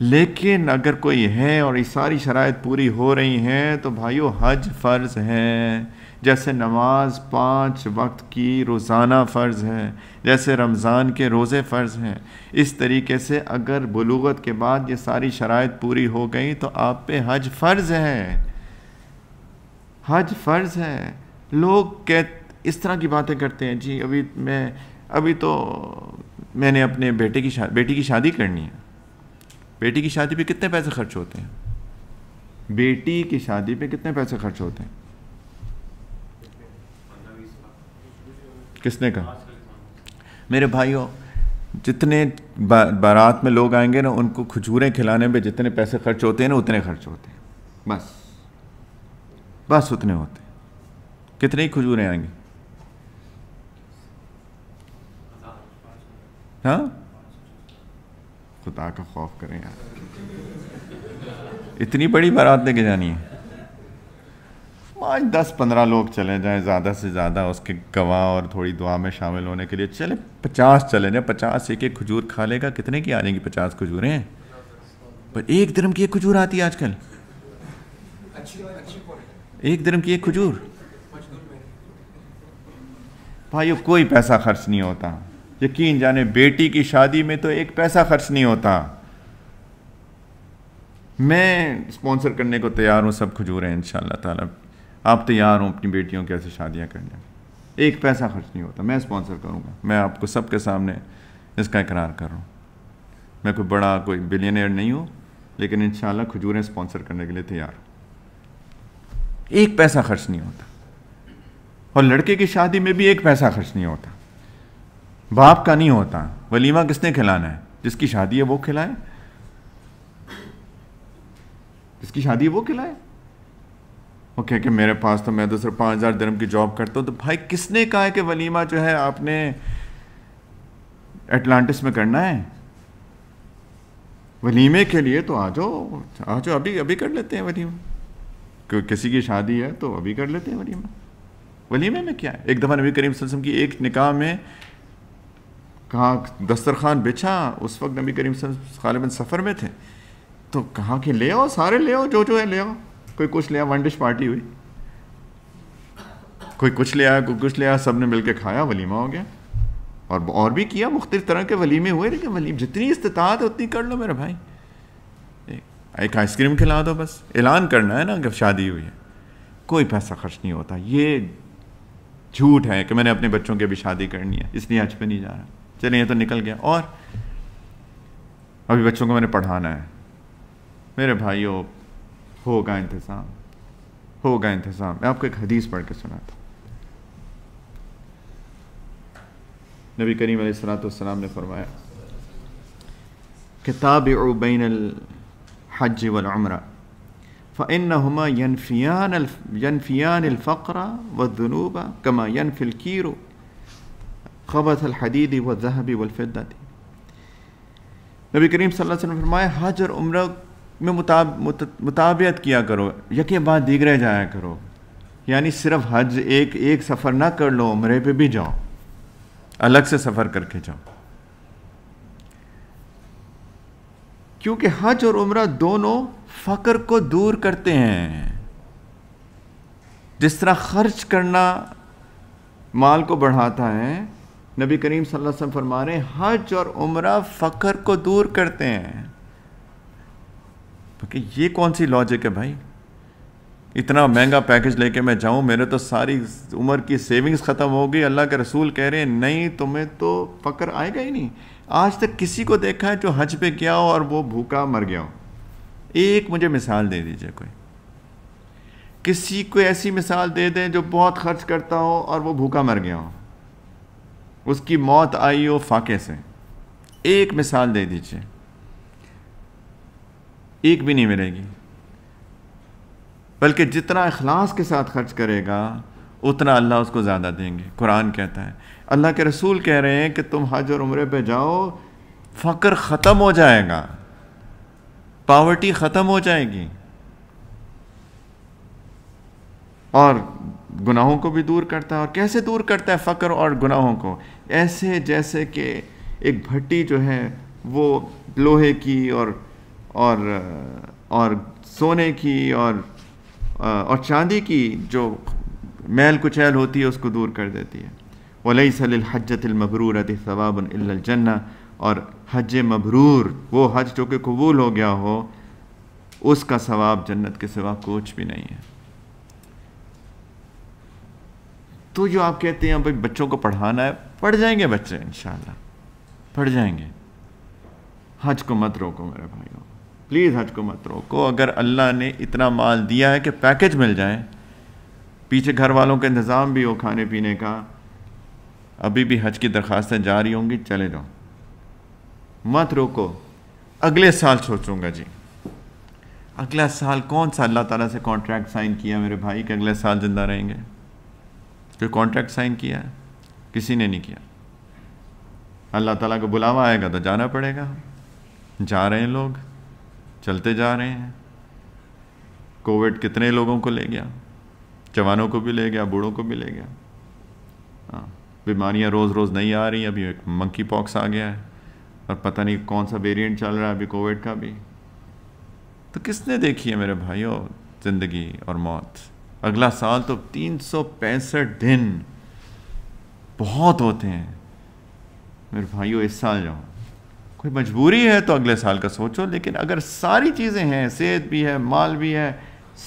Speaker 1: लेकिन अगर कोई है और ये सारी शराइ पूरी हो रही हैं तो भाइयों हज फ़र्ज़ हैं जैसे नमाज पाँच वक्त की रोज़ाना फ़र्ज़ है जैसे रमज़ान के रोज़े फ़र्ज़ हैं इस तरीके से अगर बलूगत के बाद ये सारी शराइ पूरी हो गई तो आप पे हज फ़र्ज़ है हज फ़र्ज़ है लोग कह इस तरह की बातें करते हैं जी अभी मैं अभी तो मैंने अपने बेटे की शा, बेटी की शादी करनी है बेटी की शादी पे कितने पैसे खर्च होते हैं बेटी की शादी पे कितने पैसे खर्च होते हैं किसने कहा मेरे भाइयों जितने बारात में लोग आएंगे ना उनको खजूरें खिलाने में जितने पैसे खर्च होते हैं ना उतने खर्च होते हैं बस बस उतने होते हैं कितने ही खजूरें आएंगी हाँ खुदा का खौफ करें यार इतनी बड़ी बारात लेके जानी है पाँच दस पंद्रह लोग चले जाएं ज़्यादा से ज़्यादा उसके गवाह और थोड़ी दुआ में शामिल होने के लिए चले पचास चले जाएँ पचास एक एक खजूर खा लेगा कितने की आ जाएंगी पचास खजूरें पर एक धर्म की एक खजूर आती है आजकल एक धर्म की एक खजूर भाइयों कोई पैसा खर्च नहीं होता यकीन जाने बेटी की शादी में तो एक पैसा खर्च नहीं होता मैं स्पॉन्सर करने को तैयार हूँ सब खजूरें इन ताला आप तैयार हों अपनी बेटियों की ऐसी शादियाँ करने एक पैसा खर्च नहीं होता मैं स्पॉन्सर करूँगा मैं आपको सबके सामने इसका इकरार कर रहा हूँ मैं कोई बड़ा कोई बिलियनियर नहीं हूँ लेकिन इन खजूरें स्पॉन्सर करने के लिए तैयार हूँ एक पैसा खर्च नहीं होता और लड़के की शादी में भी एक पैसा खर्च नहीं होता बाप का नहीं होता वलीमा किसने खिलाना है जिसकी शादी है वो खिलाए जिसकी शादी है वो खिलाए वो कह के मेरे पास तो मैं तो सिर्फ पाँच हज़ार धर्म की जॉब करता हूँ तो भाई किसने कहा है कि वलीमा जो है आपने एटलांटिस में करना है वलीमे के लिए तो आ जाओ आ जाओ अभी अभी कर लेते हैं वलीमा क्योंकि किसी की शादी है तो अभी कर लेते हैं वलीमा वलीमे में क्या है एक दफ़ा नबी करीम वसल्लम की एक निकाह में कहा दस्तरखान बिछा उस वक्त नबी करीम खालिबन सफ़र में थे तो कहा कि ले आओ सारे ले आओ जो जो है ले आओ कोई कुछ ले आया वन डिश पार्टी हुई कोई कुछ ले आया कोई कुछ ले आया सब ने मिलकर खाया वलीमा हो गया और और भी किया मुख्तलिफ तरह के वलीमे हुए लेकिन वलीम जितनी इस्तात है उतनी कर लो मेरा भाई एक आइसक्रीम खिला दो बस ऐलान करना है ना कि शादी हुई है कोई पैसा खर्च नहीं होता ये झूठ है कि मैंने अपने बच्चों की भी शादी करनी है इसलिए आज पे नहीं जा रहा चले ये तो निकल गया और अभी बच्चों को मैंने पढ़ाना है मेरे भाइयों होगा इंतज़ाम होगा इंतज़ाम मैं आपको एक हदीस पढ़ के सुना था नबी करीम सलाम ने फरमाया किताब बैन हज वमरा फ़िन हमा यनफियान व जुनूबा कमा यनफिल खबत हदीदी व जहबी वलफ़दी नबी करीम सल्लल्लाहु अलैहि वसल्लम फरमाया हज और उम्र में मुताब मुताबियत किया करो यके बाद दीगरे जाया करो यानी सिर्फ हज एक एक सफ़र ना कर लो उम्र पे भी जाओ अलग से सफ़र करके जाओ क्योंकि हज और उम्र दोनों फ़कर को दूर करते हैं जिस तरह खर्च करना माल को बढ़ाता है नबी करीम सल्लल्लाहु अलैहि वसल्लम फरमा रहे हज और उम्र फ़कर को दूर करते हैं कि ये कौन सी लॉजिक है भाई इतना महंगा पैकेज लेके मैं जाऊं मेरे तो सारी उम्र की सेविंग्स ख़त्म हो गई अल्लाह के रसूल कह रहे हैं नहीं तुम्हें तो फकर आएगा ही नहीं आज तक किसी को देखा है जो हज पे गया हो और वो भूखा मर गया हो एक मुझे मिसाल दे दीजिए कोई किसी को ऐसी मिसाल दे दें जो बहुत खर्च करता हो और वो भूखा मर गया हो उसकी मौत आई हो फाके से एक मिसाल दे दीजिए एक भी नहीं मिलेगी बल्कि जितना अखलास के साथ खर्च करेगा उतना अल्लाह उसको ज़्यादा देंगे कुरान कहता है अल्लाह के रसूल कह रहे हैं कि तुम हज और उम्र पर जाओ फ़क्र ख़त्म हो जाएगा पावर्टी ख़त्म हो जाएगी और गुनाहों को भी दूर करता है और कैसे दूर करता है फ़क्र और गुनाहों को ऐसे जैसे कि एक भट्टी जो है वो लोहे की और और और सोने की और और चांदी की जो मैल कुचैल होती है उसको दूर कर देती है वलई सलील हजतमबरूर जन्ना और हज मबरूर वो हज जो कि कबूल हो गया हो उसका सवाब जन्नत के सिवा कुछ भी नहीं है तो जो आप कहते हैं भाई बच्चों को पढ़ाना है पढ़ जाएंगे बच्चे इन पढ़ जाएंगे हज को मत रोको मेरे भाइयों प्लीज़ हज को मत रोको अगर अल्लाह ने इतना माल दिया है कि पैकेज मिल जाए पीछे घर वालों का इंतज़ाम भी हो खाने पीने का अभी भी हज की दरख्वास्तें जारी होंगी चले जाओ मत रोको अगले साल सोचूंगा जी अगला साल कौन सा अल्लाह ताला से कॉन्ट्रैक्ट साइन किया मेरे भाई कि अगले साल ज़िंदा रहेंगे कोई कॉन्ट्रैक्ट साइन किया है किसी ने नहीं किया अल्लाह ताला को बुलावा आएगा तो जाना पड़ेगा जा रहे हैं लोग चलते जा रहे हैं कोविड कितने लोगों को ले गया जवानों को भी ले गया बूढ़ों को भी ले गया हाँ, बीमारियां बीमारियाँ रोज़ रोज़ नहीं आ रही अभी एक मंकी पॉक्स आ गया है और पता नहीं कौन सा वेरिएंट चल रहा है अभी कोविड का भी तो किसने देखी है मेरे भाइयों ज़िंदगी और मौत अगला साल तो तीन दिन बहुत होते हैं मेरे भाइयों इस साल जाओ कोई मजबूरी है तो अगले साल का सोचो लेकिन अगर सारी चीज़ें हैं सेहत भी है माल भी है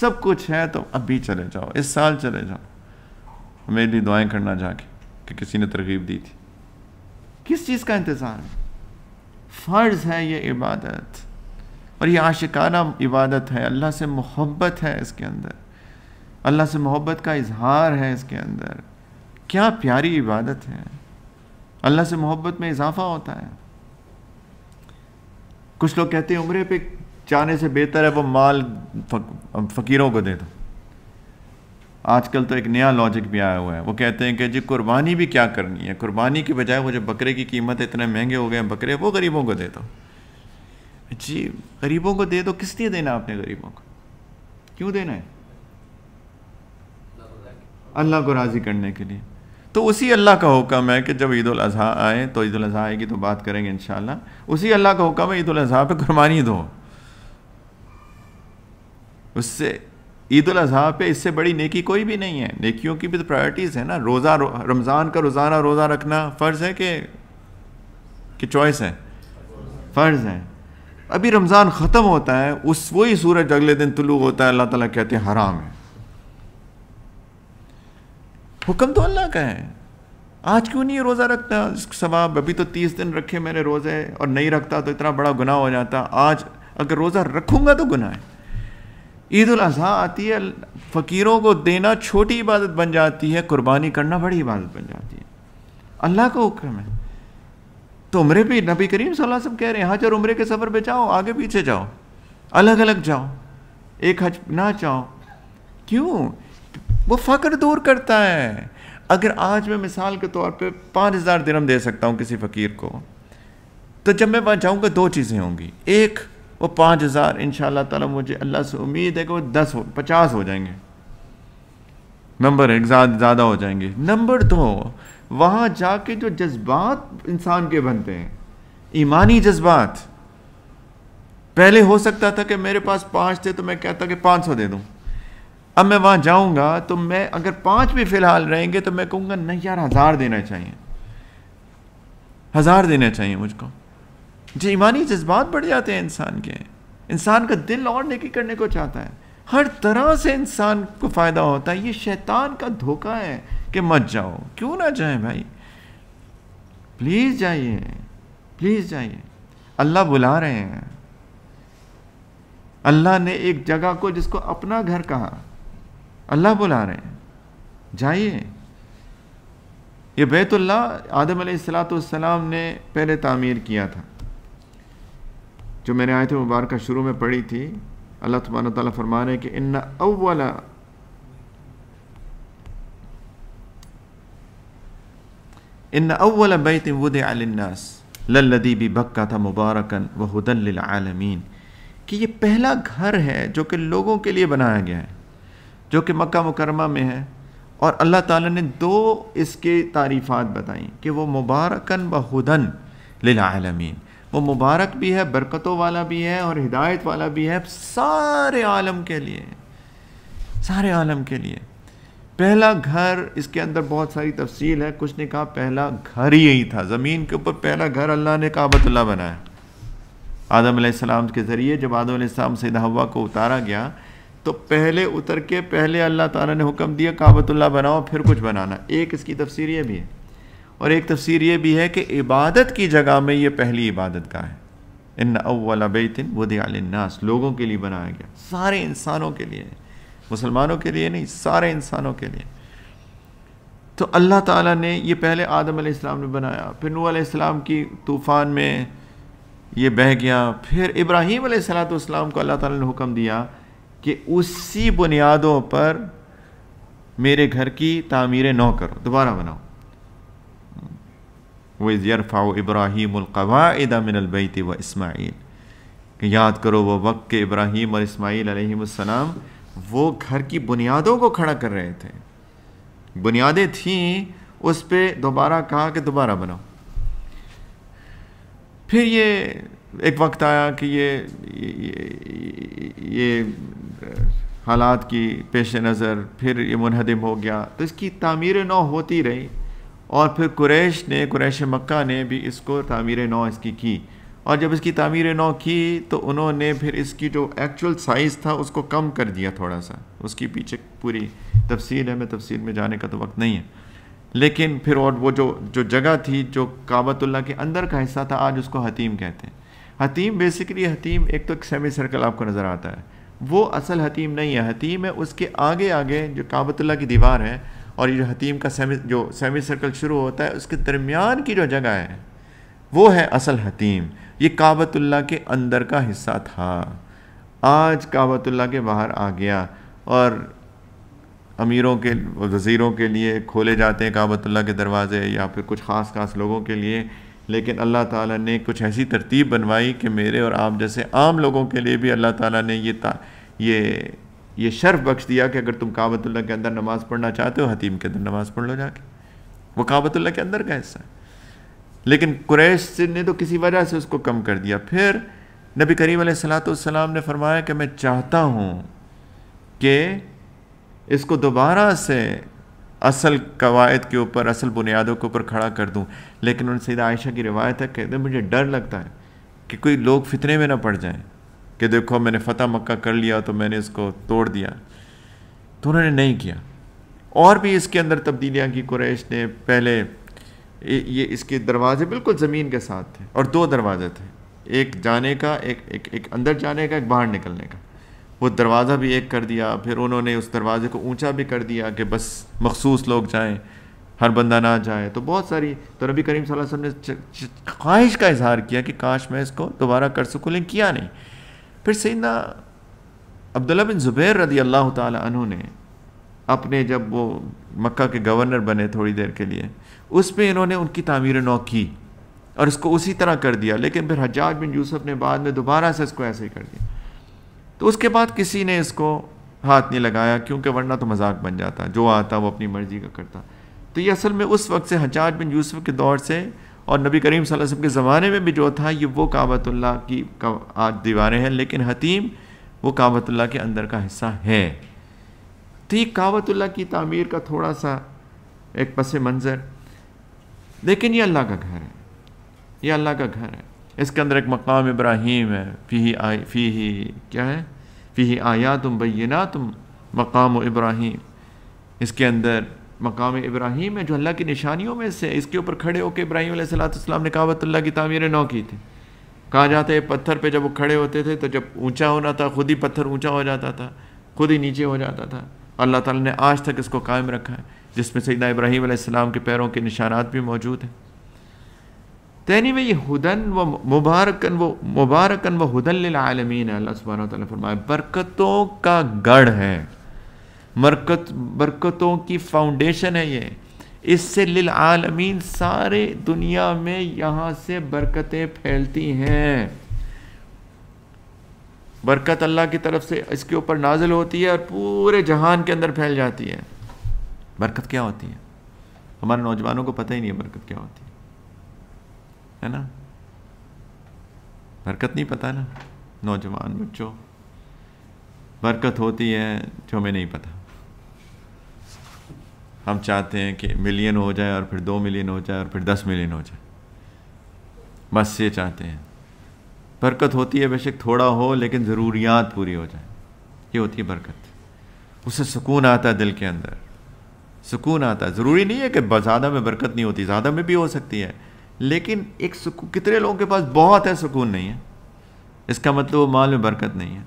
Speaker 1: सब कुछ है तो अभी चले जाओ इस साल चले जाओ मेरे लिए दुआएं करना जाके कि किसी ने तरगीब दी थी किस चीज़ का इंतज़ार है फ़र्ज है ये इबादत और ये आशिकाना इबादत है अल्लाह से मोहब्बत है इसके अंदर अल्लाह से मोहब्बत का इजहार है इसके अंदर क्या प्यारी इबादत है अल्लाह से मोहब्बत में इजाफ़ा होता है कुछ लोग कहते हैं उम्र पे जाने से बेहतर है वो माल फक, फ़कीरों को दे दो आजकल तो एक नया लॉजिक भी आया हुआ है वो कहते हैं कि जी कुर्बानी भी क्या करनी है कुर्बानी के बजाय वो जो बकरे की कीमत इतने महंगे हो गए हैं बकरे वो गरीबों को दे दो जी गरीबों को दे दो किस लिए देना आपने गरीबों को क्यों देना है अल्लाह को राज़ी करने के लिए तो उसी अल्लाह का हुक्म है कि जब ईद अजी आए तो ईद अजी आएगी तो बात करेंगे इन उसी अल्लाह का हुक्म है ईद अजी पे कुर्बानी दो उससे ईद अजी पे इससे बड़ी नेकी कोई भी नहीं है नेकियों की भी तो प्रायोरिटीज़ है ना रोज़ा रो, रमज़ान का रोज़ाना रोज़ा रखना फ़र्ज़ है कि कि चॉइस है फ़र्ज़ है अभी रमज़ान ख़त्म होता है उस वही सूरज अगले दिन तुलू होता है अल्लाह ताला कहते हैं हराम है हुक्म तो अल्लाह का है आज क्यों नहीं रोज़ा रखता सवाब अभी तो तीस दिन रखे मैंने रोज़े और नहीं रखता तो इतना बड़ा गुनाह हो जाता आज अगर रोज़ा रखूँगा तो गुनाह है ईद अजी आती है फ़कीरों को देना छोटी इबादत बन जाती है कुर्बानी करना बड़ी इबादत बन जाती है अल्लाह का हुक्म है तो उम्र भी नबी करीम वसल्लम कह रहे हैं हज और उम्र के सफ़र पे जाओ आगे पीछे जाओ अलग अलग जाओ एक हज ना जाओ क्यों वो फ़क्र दूर करता है अगर आज मैं मिसाल के तौर पे पाँच हज़ार दिरम दे सकता हूँ किसी फ़कीर को तो जब मैं वहाँ जाऊँगा दो चीज़ें होंगी एक वो पाँच हज़ार इन ताला मुझे अल्लाह से उम्मीद है कि वो दस हो पचास हो जाएंगे नंबर एक ज़्यादा हो जाएंगे नंबर दो वहाँ जाके जो जज्बात इंसान के बनते हैं ईमानी जज्बात पहले हो सकता था कि मेरे पास पाँच थे तो मैं कहता कि पाँच सौ दे दूँ अब मैं वहाँ जाऊँगा तो मैं अगर पाँच भी फ़िलहाल रहेंगे तो मैं कहूँगा नहीं यार हज़ार देना चाहिए हज़ार देना चाहिए मुझको जी ईमानी जज्बात बढ़ जाते हैं इंसान के इंसान का दिल और नेकी करने को चाहता है हर तरह से इंसान को फ़ायदा होता है ये शैतान का धोखा है कि मत जाओ क्यों ना जाए भाई प्लीज़ जाइए प्लीज़ जाइए अल्लाह बुला रहे हैं अल्लाह ने एक जगह को जिसको अपना घर कहा अल्लाह बुला रहे हैं जाइए ये बैतुल्ला आदम सलाम ने पहले तामीर किया था जो मैंने आयत मुबारक शुरू में पढ़ी थी अल्लाह तुम्हारा ताली फरमा रहे कि इन अवला इन अवल बैतनास लल्लदी भी बक्का था मुबारकन वह हदलमीन कि ये पहला घर है जो कि लोगों के लिए बनाया गया है जो कि मक्का मुकरमा में है और अल्लाह ताला ने दो इसके तारीफ़ात बताई कि वो मुबारकन व हुदन वो मुबारक भी है बरकतों वाला भी है और हिदायत वाला भी है सारे आलम के लिए सारे आलम के लिए पहला घर इसके अंदर बहुत सारी तफसील है कुछ ने कहा पहला घर ही यही था ज़मीन के ऊपर पहला घर अल्लाह ने काबतुल्ला बनाया आदम के ज़रिए जब आदम आदम से हवा को उतारा गया तो पहले उतर के पहले अल्लाह ताला ने हुक्म दिया काबतुल्ला बनाओ फिर कुछ बनाना एक इसकी तफसीर ये भी है और एक तफसीर ये भी है कि इबादत की जगह में ये पहली इबादत का है इन अव्वल बैतिन वदियालनास लोगों के लिए बनाया गया सारे इंसानों के लिए मुसलमानों के लिए नहीं सारे इंसानों के लिए तो अल्लाह ताला ने ये पहले आदम आसमाम ने बनाया फिर नू आसमाम की तूफ़ान में ये बह गया फिर इब्राहीम सलाम को अल्लाह ताला ने हुक्म दिया कि उसी बुनियादों पर मेरे घर की तामीरें नौ करो दोबारा बनाओ वो यरफ़ा इब्राहिम मिनबैत व इसमाइल याद करो वो वक्त के इब्राहिम और इसमाइल वो घर की बुनियादों को खड़ा कर रहे थे बुनियादें थीं उस पर दोबारा कहा कि दोबारा बनाओ फिर ये एक वक्त आया कि ये ये, ये, ये हालात की पेश नज़र फिर ये मुनहदम हो गया तो इसकी तमीर नौ होती रही और फिर कुरैश ने कुरैश मक्का ने भी इसको तमीर नौ इसकी की और जब इसकी तमीर नौ की तो उन्होंने फिर इसकी जो एक्चुअल साइज़ था उसको कम कर दिया थोड़ा सा उसकी पीछे पूरी तफसील है मैं तफसील में जाने का तो वक्त नहीं है लेकिन फिर और वो जो जो जगह थी जो काबतुल्ला के अंदर का हिस्सा था आज उसको हतीम कहते हैं हतीम बेसिकली हतीम एक तो एक सेमी सर्कल आपको नज़र आता है वो असल हतीम नहीं है हतीम है उसके आगे आगे जो काबतुल्ला की दीवार है और ये जो हतीम का सेमी जो सेमी सर्कल शुरू होता है उसके दरमियान की जो जगह है वो है असल हतीम ये काबतुल्ला के अंदर का हिस्सा था आज काबतुल्ला के बाहर आ गया और अमीरों के वज़ीरों के लिए खोले जाते हैं काबतुल्ला के दरवाज़े या फिर कुछ ख़ास ख़ास लोगों के लिए लेकिन अल्लाह ताला ने कुछ ऐसी तरतीब बनवाई कि मेरे और आप जैसे आम लोगों के लिए भी अल्लाह ताला ने ये ता, ये ये शर्फ बख्श दिया कि अगर तुम काबतुल्ला के अंदर नमाज़ पढ़ना चाहते हो हतीम के अंदर नमाज़ पढ़ लो जाके वो काबतुल्ला के अंदर का हिस्सा है लेकिन कुरैश ने तो किसी वजह से उसको कम कर दिया फिर नबी करीम सलाम ने फरमाया कि मैं चाहता हूँ कि इसको दोबारा से असल कवायद के ऊपर असल बुनियादों के ऊपर खड़ा कर दूँ लेकिन उन सीधा आयशा की रिवायत है कहते मुझे डर लगता है कि कोई लोग फितने में ना पड़ जाएँ कि देखो मैंने फ़तेह मक्का कर लिया तो मैंने इसको तोड़ दिया तो उन्होंने नहीं किया और भी इसके अंदर तब्दीलियाँ की कुरैश ने पहले ये इसके दरवाजे बिल्कुल ज़मीन के साथ थे और दो दरवाजे थे एक जाने का एक एक, एक अंदर जाने का एक बाहर निकलने का वो दरवाज़ा भी एक कर दिया फिर उन्होंने उस दरवाज़े को ऊंचा भी कर दिया कि बस मखसूस लोग जाएं हर बंदा ना जाए तो बहुत सारी तो नबी करीम वसल्लम ने ख्वाहिश का इजहार किया कि काश मैं इसको दोबारा कर सकूँ लेकिन किया नहीं फिर सैदना अब्दुल्ला बिन ज़ुबैर रदी अल्लाह तु ने अपने जब वो मक्का के गवर्नर बने थोड़ी देर के लिए उस पर इन्होंने उनकी तमीर नौ की और इसको उसी तरह कर दिया लेकिन फिर हजाज बिन यूसुफ ने बाद में दोबारा से इसको ऐसे ही कर दिया तो उसके बाद किसी ने इसको हाथ नहीं लगाया क्योंकि वरना तो मजाक बन जाता जो आता वो अपनी मर्ज़ी का करता तो ये असल में उस वक्त से हजाज बिन यूसुफ के दौर से और नबी करीम वसल्लम के ज़माने में भी जो था ये वो काबतुल्ला की आज दीवारें हैं लेकिन हतीम वो काबतुल्ला के अंदर का हिस्सा है तो ये काबतुल्ला की तामीर का थोड़ा सा एक पस मंज़र लेकिन ये अल्लाह का घर है ये अल्लाह का घर है इसके अंदर एक मकाम इब्राहिम है फ़ी ही आई फ़ी ही क्या है फ़ी ही आया तुम बना तुम मकाम इब्राहिम इसके अंदर मकाम इब्राहिम है जो अल्लाह की निशानियों में से इसके ऊपर खड़े होकर इब्राहिम सलाम ने काबतुल्ला की तामीर नौ की थी कहा जाता है पत्थर पर जब वो खड़े होते थे तो जब ऊँचा होना था खुद ही पत्थर ऊँचा हो जाता था खुद ही नीचे हो जाता था अल्लाह ताली ने आज तक इसको कायम रखा है जिसमें सैदा इब्राहिम के पैरों के निशानात भी मौजूद हैं तैनी में ये हुदन व मुबारकन व मुबारकन व हुदन आलमीन अल्लाह सुबहान तला फरमाए बरकतों का गढ़ है बरकत बरकतों की फाउंडेशन है ये इससे लिल आलमीन सारे दुनिया में यहाँ से बरकतें फैलती हैं बरकत अल्लाह की तरफ से इसके ऊपर नाजिल होती है और पूरे जहान के अंदर फैल जाती है बरकत क्या होती है हमारे नौजवानों को पता ही नहीं है बरकत क्या होती है है ना बरकत नहीं पता ना नौजवान बच्चों बरकत होती है जो हमें नहीं पता हम चाहते हैं कि मिलियन हो जाए और फिर दो मिलियन हो जाए और फिर दस मिलियन हो जाए बस ये चाहते हैं बरकत होती है बेशक थोड़ा हो लेकिन ज़रूरियात पूरी हो जाए ये होती है बरकत उससे सुकून आता है दिल के अंदर सुकून आता है ज़रूरी नहीं है कि ज़्यादा में बरकत नहीं होती ज़्यादा में भी हो सकती है लेकिन एक सुकून कितने लोगों के पास बहुत है सुकून नहीं है इसका मतलब वो माल में बरकत नहीं है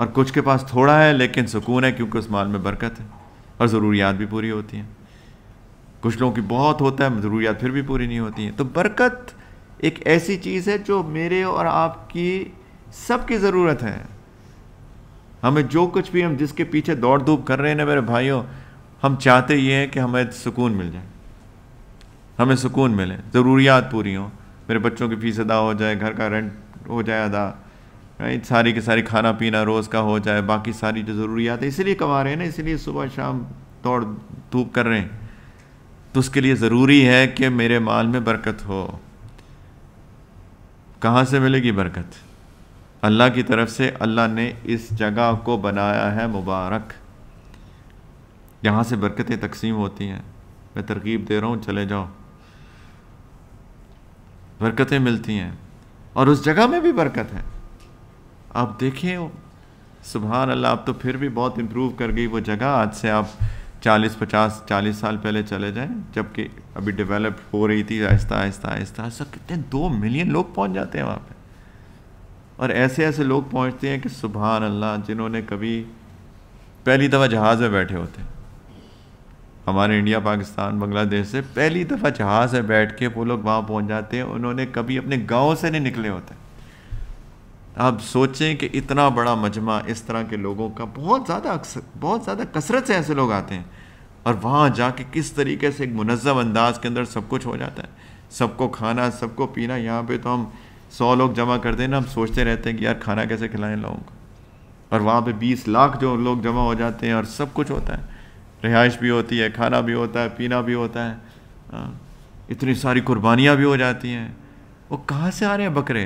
Speaker 1: और कुछ के पास थोड़ा है लेकिन सुकून है क्योंकि उस माल में बरकत है और ज़रूरियात भी पूरी होती हैं कुछ लोगों की बहुत होता है ज़रूरियात फिर भी पूरी नहीं होती हैं तो बरकत एक ऐसी चीज़ है जो मेरे और आपकी सबकी ज़रूरत है हमें जो कुछ भी हम जिसके पीछे दौड़ धूप कर रहे हैं ना मेरे भाइयों हम चाहते ये हैं कि हमें सुकून मिल जाए हमें सुकून मिले ज़रूरियात पूरी हों मेरे बच्चों की फ़ीस अदा हो जाए घर का रेंट हो जाए अदा राइट सारी की सारी खाना पीना रोज़ का हो जाए बाकी सारी जो ज़रूरियात है इसीलिए कमा रहे हैं ना इसीलिए सुबह शाम दौड़ धूप कर रहे हैं तो उसके लिए ज़रूरी है कि मेरे माल में बरकत हो कहाँ से मिलेगी बरकत अल्लाह की तरफ से अल्लाह ने इस जगह को बनाया है मुबारक यहाँ से बरकतें तकसीम होती हैं मैं तरकीब दे रहा हूँ चले जाओ बरकतें मिलती हैं और उस जगह में भी बरकत है आप देखें सुबहान अल्लाह आप तो फिर भी बहुत इम्प्रूव कर गई वो जगह आज से आप 40 50 40 साल पहले चले जाएं जबकि अभी डेवलप हो रही थी आहिस्ता आहिस्ता आहिस्ता आहिस्ता कितने दो मिलियन लोग पहुंच जाते हैं वहाँ पे और ऐसे ऐसे लोग पहुँचते हैं कि सुबहान अल्लाह जिन्होंने कभी पहली दफ़ा जहाज़ में बैठे होते हैं हमारे इंडिया पाकिस्तान बांग्लादेश से पहली दफ़ा जहाज़ से बैठ के वो लोग वहाँ पहुँच जाते हैं उन्होंने कभी अपने गाँव से नहीं निकले होते आप सोचें कि इतना बड़ा मजमा इस तरह के लोगों का बहुत ज़्यादा अक्सर बहुत ज़्यादा कसरत से ऐसे लोग आते हैं और वहाँ जाके किस तरीके से एक मनज़म अंदाज के अंदर सब कुछ हो जाता है सबको खाना सबको पीना यहाँ पे तो हम सौ लोग जमा कर ना हम सोचते रहते हैं कि यार खाना कैसे खिलाएं लोगों को और वहाँ पे बीस लाख जो लोग जमा हो जाते हैं और सब कुछ होता है रिहाइश भी होती है खाना भी होता है पीना भी होता है इतनी सारी कुर्बानियाँ भी हो जाती हैं वो कहाँ से आ रहे हैं बकरे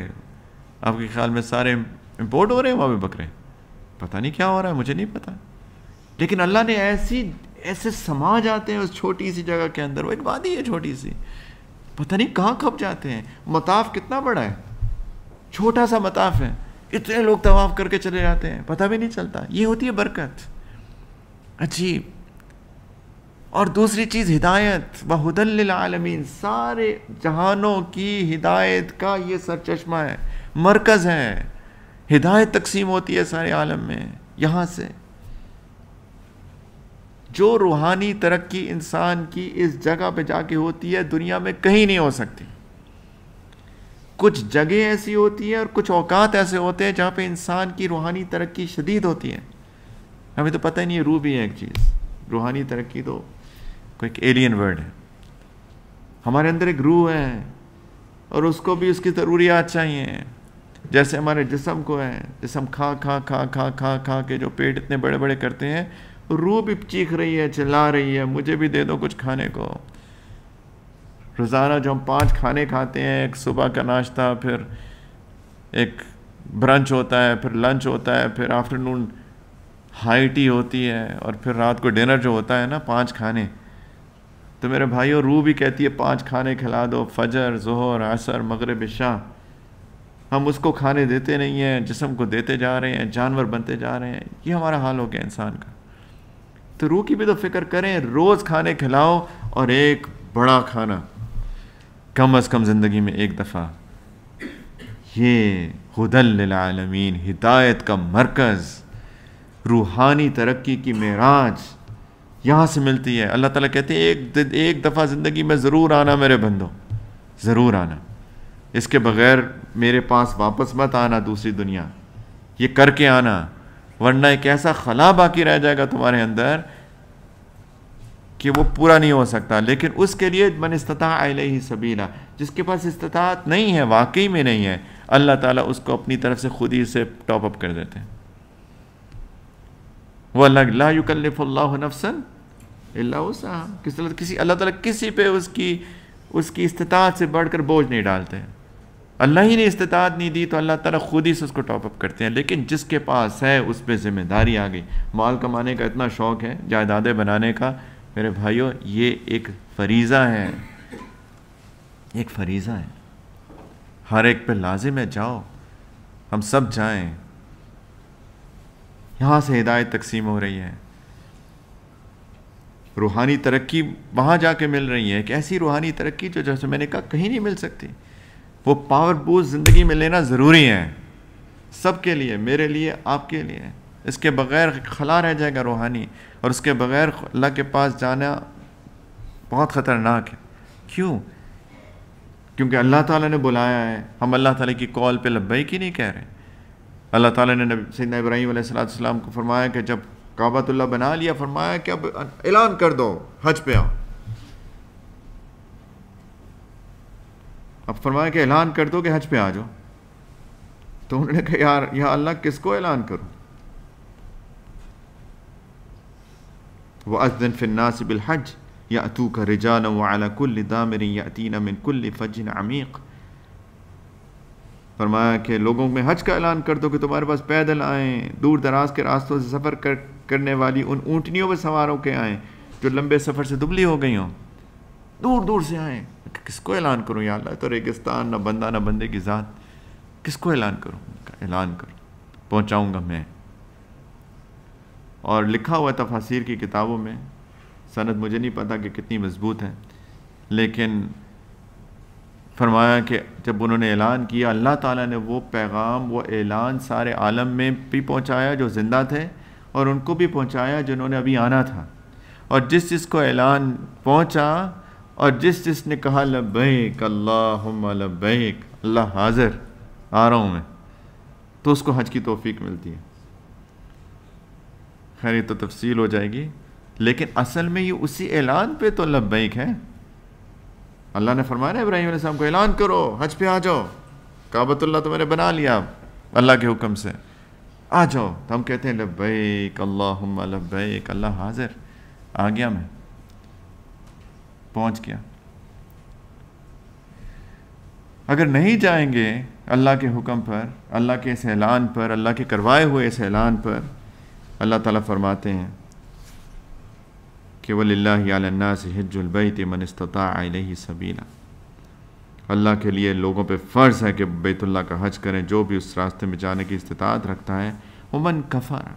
Speaker 1: आपके ख्याल में सारे इम्पोर्ट हो रहे हैं वहाँ पे बकरे पता नहीं क्या हो रहा है मुझे नहीं पता लेकिन अल्लाह ने ऐसी ऐसे समा जाते हैं उस छोटी सी जगह के अंदर वो एक वादी है छोटी सी पता नहीं कहाँ खप जाते हैं मताफ कितना बड़ा है छोटा सा मताफ है इतने लोग तवाफ करके चले जाते हैं पता भी नहीं चलता ये होती है बरकत अजीब और दूसरी चीज़ हिदायत वहदलमीन सारे जहानों की हिदायत का ये सर चश्मा है मरकज़ है हिदायत तकसीम होती है सारे आलम में यहाँ से जो रूहानी तरक्की इंसान की इस जगह पे जाके होती है दुनिया में कहीं नहीं हो सकती कुछ जगह ऐसी होती है और कुछ औकात ऐसे होते हैं जहाँ पे इंसान की रूहानी तरक्की शदीद होती है हमें तो पता ही नहीं है रू भी है एक चीज़ रूहानी तरक्की तो कोई एक एलियन वर्ड है हमारे अंदर एक रूह है और उसको भी उसकी ज़रूरियात चाहिए जैसे हमारे जिसम को है जिसम खा खा खा खा खा खा के जो पेट इतने बड़े बड़े करते हैं रूह भी चीख रही है चिल्ला रही है मुझे भी दे दो कुछ खाने को रोज़ाना जो हम पांच खाने खाते हैं एक सुबह का नाश्ता फिर एक ब्रंच होता है फिर लंच होता है फिर आफ्टरनून हाई टी होती है और फिर रात को डिनर जो होता है ना पांच खाने तो मेरे भाइयों रूह भी कहती है पांच खाने खिला दो फजर जहर असर मगरब शाह हम उसको खाने देते नहीं हैं जिसम को देते जा रहे हैं जानवर बनते जा रहे हैं ये हमारा हाल हो गया इंसान का तो रूह की भी तो फिक्र करें रोज़ खाने खिलाओ और एक बड़ा खाना कम अज़ कम ज़िंदगी में एक दफ़ा ये हदलमीन हिदायत का मरकज़ रूहानी तरक्की की मेराज यहाँ से मिलती है अल्लाह ताला कहते हैं एक एक दफ़ा ज़िंदगी में ज़रूर आना मेरे बंदो ज़रूर आना इसके बगैर मेरे पास वापस मत आना दूसरी दुनिया ये करके आना वरना एक ऐसा खला बाकी रह जाएगा तुम्हारे अंदर कि वो पूरा नहीं हो सकता लेकिन उसके लिए मन इस्ता ही सबीला जिसके पास इस्तात नहीं है वाकई में नहीं है अल्लाह ताला उसको अपनी तरफ से खुद ही से टॉप अप कर देते हैं वो अल्लाह युकल्लफ़ल्ला किसी किसी अल्लाह ताला किसी पे उसकी उसकी इस्तात से बढ़कर बोझ नहीं डालते हैं अल्लाह ही ने इस्तात नहीं दी तो अल्लाह ताला खुद ही से उसको टॉपअप करते हैं लेकिन जिसके पास है उस पर ज़िम्मेदारी आ गई माल कमाने का इतना शौक़ है जायदादें बनाने का मेरे भाइयों ये एक फरीज़ा है एक फरीज़ा है हर एक पे लाजिम है जाओ हम सब जाए यहाँ से हिदायत तकसीम हो रही है रूहानी तरक्की वहाँ जाके मिल रही है एक ऐसी रूहानी तरक्की जो जैसे मैंने कहा कहीं नहीं मिल सकती वो पावर बूस्ट ज़िंदगी में लेना ज़रूरी है सबके लिए मेरे लिए आपके लिए इसके बग़ैर खला रह जाएगा रूहानी और उसके बग़ैर अल्लाह के पास जाना बहुत ख़तरनाक है क्यों क्योंकि अल्लाह ताला ने बुलाया है हम अल्लाह ताला की कॉल पे लब्बैक ही नहीं कह रहे अल्लाह ताला ने नबी सैद इब्राहिम सलाम को फरमाया कि जब काबातुल्ला बना लिया फरमाया कि अब ऐलान कर दो हज पे आओ अब फरमाया कि ऐलान कर दो कि हज पे आ जाओ तो उन्होंने कहा यार या अल्लाह किसको ऐलान करूं वह अजन फिन्नास बिल हज या अतू का रिजान वाला कुल दामरिन या तीन मिन कुल फजिन अमीक फरमाया कि लोगों में हज का ऐलान कर दो कि तुम्हारे पास पैदल आएँ दूर दराज के रास्तों से सफ़र कर करने वाली उन ऊँटनियों पर सवार होकर आएँ जो लंबे सफ़र से दुबली हो गई हों दूर दूर से आएँ किसको ऐलान करूँ या अल्लाह तो रेगिस्तान ना बंदा ना बंदे की ज़ात किसको ऐलान करूँ ऐलान करूँ पहुँचाऊँगा मैं और लिखा हुआ तफासिर की किताबों में सनत मुझे नहीं पता कि कितनी मजबूत है लेकिन फरमाया कि जब उन्होंने ऐलान किया अल्लाह ताला ने वो पैगाम वो ऐलान सारे आलम में भी पहुंचाया जो ज़िंदा थे और उनको भी पहुंचाया जिन्होंने अभी आना था और जिस जिस को ऐलान पहुंचा और जिस जिस ने कहा लबैक अल्लाबैक अल्लाह हाज़िर आ रहा हूँ मैं तो उसको हज की तोफ़ी मिलती है खैर तो तफसील हो जाएगी लेकिन असल में ये उसी ऐलान पर तो लबैक है अल्लाह ने फरमाया इब्राहिम को ऐलान करो हज पे आ जाओ काबतुल्ला तो मैंने बना लिया अल्लाह के हुक्म से आ जाओ तो हम कहते हैं लब्बैक अल्लाहुम्मा लब्बैक अल्लाह हाजिर आ गया मैं पहुंच गया अगर नहीं जाएंगे अल्लाह के हुक्म पर अल्लाह के इस ऐलान पर अल्लाह के करवाए हुए इस ऐलान पर अल्लाह ताला फरमाते हैं कि वल्ला से हिजुलबैत मन ही सबीना अल्लाह के लिए लोगों पे फ़र्ज़ है कि बैतुल्ला का हज करें जो भी उस रास्ते में जाने की इस्तात रखता है वो मन कफ़र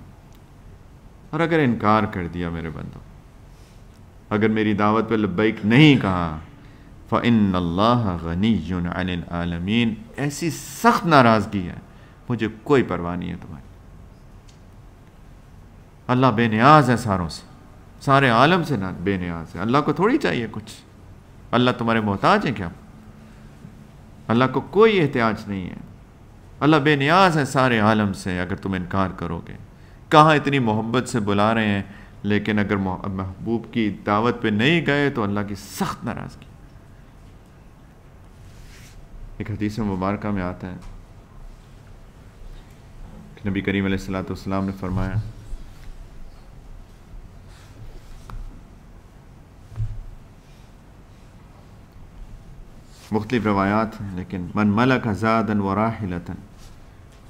Speaker 1: और अगर इनकार कर दिया मेरे बंदों अगर मेरी दावत पे लब्बैक नहीं कहा फ़िन अल्लाह गनी आलमीन ऐसी सख्त नाराज़गी है मुझे कोई परवाह नहीं है तुम्हारी अल्लाह बेनियाज है सारों से सारे आलम से ना बेनियाज है अल्लाह को थोड़ी चाहिए कुछ अल्लाह तुम्हारे मोहताज हैं क्या अल्लाह को कोई एहतियाज नहीं है अल्लाह बेनियाज है सारे आलम से अगर तुम इनकार करोगे कहाँ इतनी मोहब्बत से बुला रहे हैं लेकिन अगर महबूब की दावत पे नहीं गए तो अल्लाह की सख्त नाराज़गी एक हदीस मुबारक में आता है नबी करीम सलाम ने फरमाया मुख्त रवायात हैं लेकिन मन मलक आज़ादन वराहलतन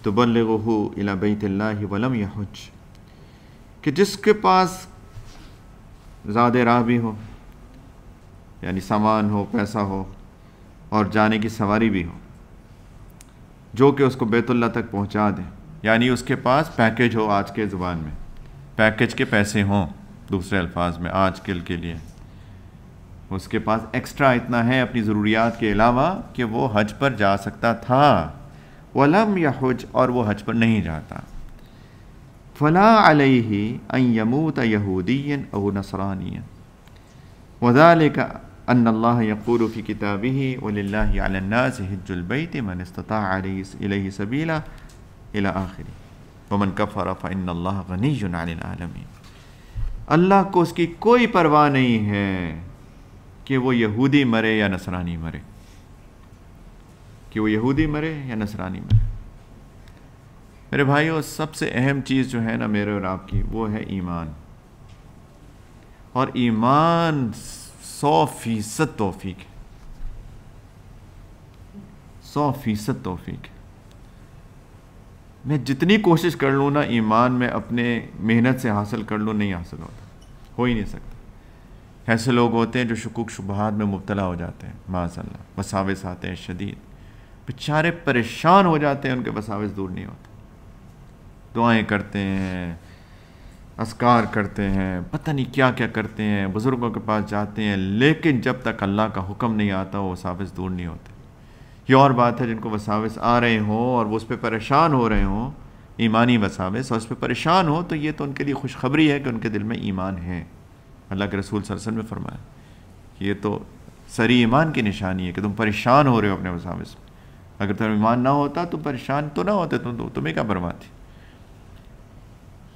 Speaker 1: तो बल्लू इलाबैतल्ला वलम यह कि जिसके पास ज़ाद राह भी हो यानी सामान हो पैसा हो और जाने की सवारी भी हो जो कि उसको बैतुल्ला तक पहुँचा दें यानी उसके पास पैकेज हो आज के ज़ुबान में पैकेज के पैसे हों दूसरे अल्फाज में आज कल के लिए उसके पास एक्स्ट्रा इतना है अपनी ज़रूरियात के अलावा कि वो हज पर जा सकता था वलम या हज और वो हज पर नहीं जाता फ़ला अलही यमूत यहूदियन अव नसरानियन वज़ाल का अनल्ला यकूलफ़ी किताबी वल्लाजबैत मनस्ता सबीला इला आखिरी वमन कफ़र गनी आलमी अल्लाह को उसकी कोई परवाह नहीं है कि वो यहूदी मरे या नसरानी मरे कि वो यहूदी मरे या नसरानी मरे मेरे भाइयों सबसे अहम चीज़ जो है ना मेरे और आपकी वो है ईमान और ईमान सौ फीसद तोफीक है सौ फीसद तोफीक है मैं जितनी कोशिश कर लूँ ना ईमान में अपने मेहनत से हासिल कर लूँ नहीं हासिल होता हो ही नहीं सकता ऐसे लोग होते हैं जो शकूक शुबहत में मुबतला हो जाते हैं माजल्ला वसाविस आते हैं शदीद बेचारे परेशान हो जाते हैं उनके वसाविस दूर नहीं होते दुआएं करते हैं असकार करते हैं पता नहीं क्या क्या करते हैं बुज़ुर्गों के पास जाते हैं लेकिन जब तक अल्लाह का हुक्म नहीं आता वो वसाविस दूर नहीं होते ये और बात है जिनको वसाविस आ रहे हों और वो उस पर परेशान हो रहे हों ईमानी वसाविस और उस पर परेशान हो तो ये तो उनके लिए खुशखबरी है कि उनके दिल में ईमान है अल्लाह के रसूल सरसन में फरमाया कि ये तो सरी ईमान की निशानी है कि तुम परेशान हो रहे हो अपने मसाविस में अगर तुम ईमान ना होता तो परेशान तो ना होते तुम तो, तो तुम्हें क्या बर्मा थी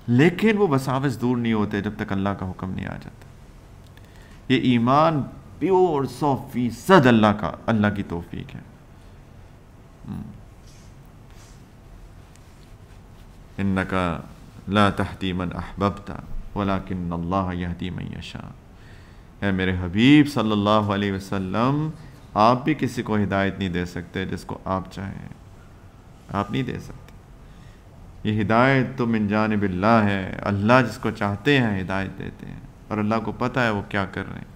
Speaker 1: लेकिन वो बसाविस दूर नहीं होते जब तक अल्लाह का हुक्म नहीं आ जाता ये ईमान प्योर सौ फीसद अल्लाह का अल्लाह की तोफीक है हम्म। इनका ला तहतीमन अहबबता वलाकिन मैशा है मेरे हबीब सल्लल्लाहु अलैहि वसल्लम आप भी किसी को हिदायत नहीं दे सकते जिसको आप चाहें आप नहीं दे सकते ये हिदायत तो मिन जानब है अल्लाह जिसको चाहते हैं हिदायत देते हैं और अल्लाह को पता है वो क्या कर रहे हैं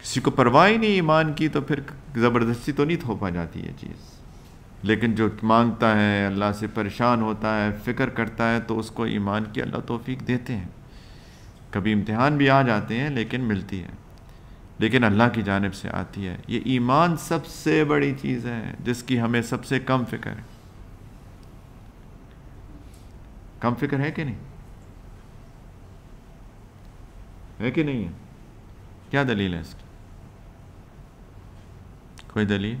Speaker 1: किसी को परवाह ही नहीं ईमान की तो फिर ज़बरदस्ती तो नहीं थोपा जाती ये चीज़ लेकिन जो मांगता है अल्लाह से परेशान होता है फ़िक्र करता है तो उसको ईमान की अल्लाह तोफ़ी देते हैं कभी इम्तहान भी आ जाते हैं लेकिन मिलती है लेकिन अल्लाह की जानब से आती है ये ईमान सबसे बड़ी चीज़ है जिसकी हमें सबसे कम फ़िक्र है कम फ़िक्र है कि नहीं है कि नहीं है क्या दलील है इसकी कोई दलील